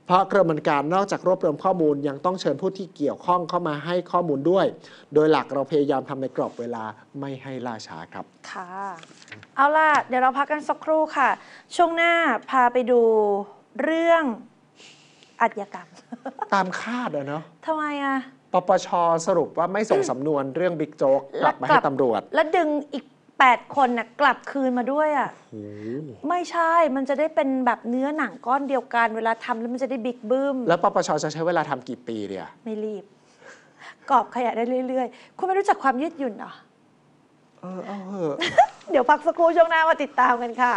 เพราะกระบวนการนอกจากรวบรวมข้อมูลยังต้องเชิญผู้ที่เกี่ยวข้องเข้ามาให้ข้อมูลด้วย โดยหลักเราพยายามทำในกรอบเวลาไม่ให้ล่าช้าครับ
ค่ะเอาล่ะเดี๋ยวเราพักกันสักครู่ค่ะ ช่วงหน้าพาไปดูเรื่องอัจญากรรม
ตามคาดอะเนาะทำไมอะปปชสรุปว่าไม่ส่งสำนวนเรื่องบิ๊กโจ๊กกลับมาให้ตำรวจ แล
ะดึงอีก8คนน่ะกลับคืนมาด้วยอ่ะไม่ใช่ มันจะได้เป็นแบบเนื้อหนังก้อนเดียวกันเวลาทำแล้วมันจะได้บิ๊กบึ้ม แล้
วปปชจะใช้เวลาทำกี่ปีเนี่ย
ไม่รีบกรอบขยะได้เรื่อย ๆ คุณไม่รู้จักความยืดหยุ่นเหรอ
เออ เออ
เดี๋ยวพักสักครู่ช่วงหน้ามาติดตามกันค่ะ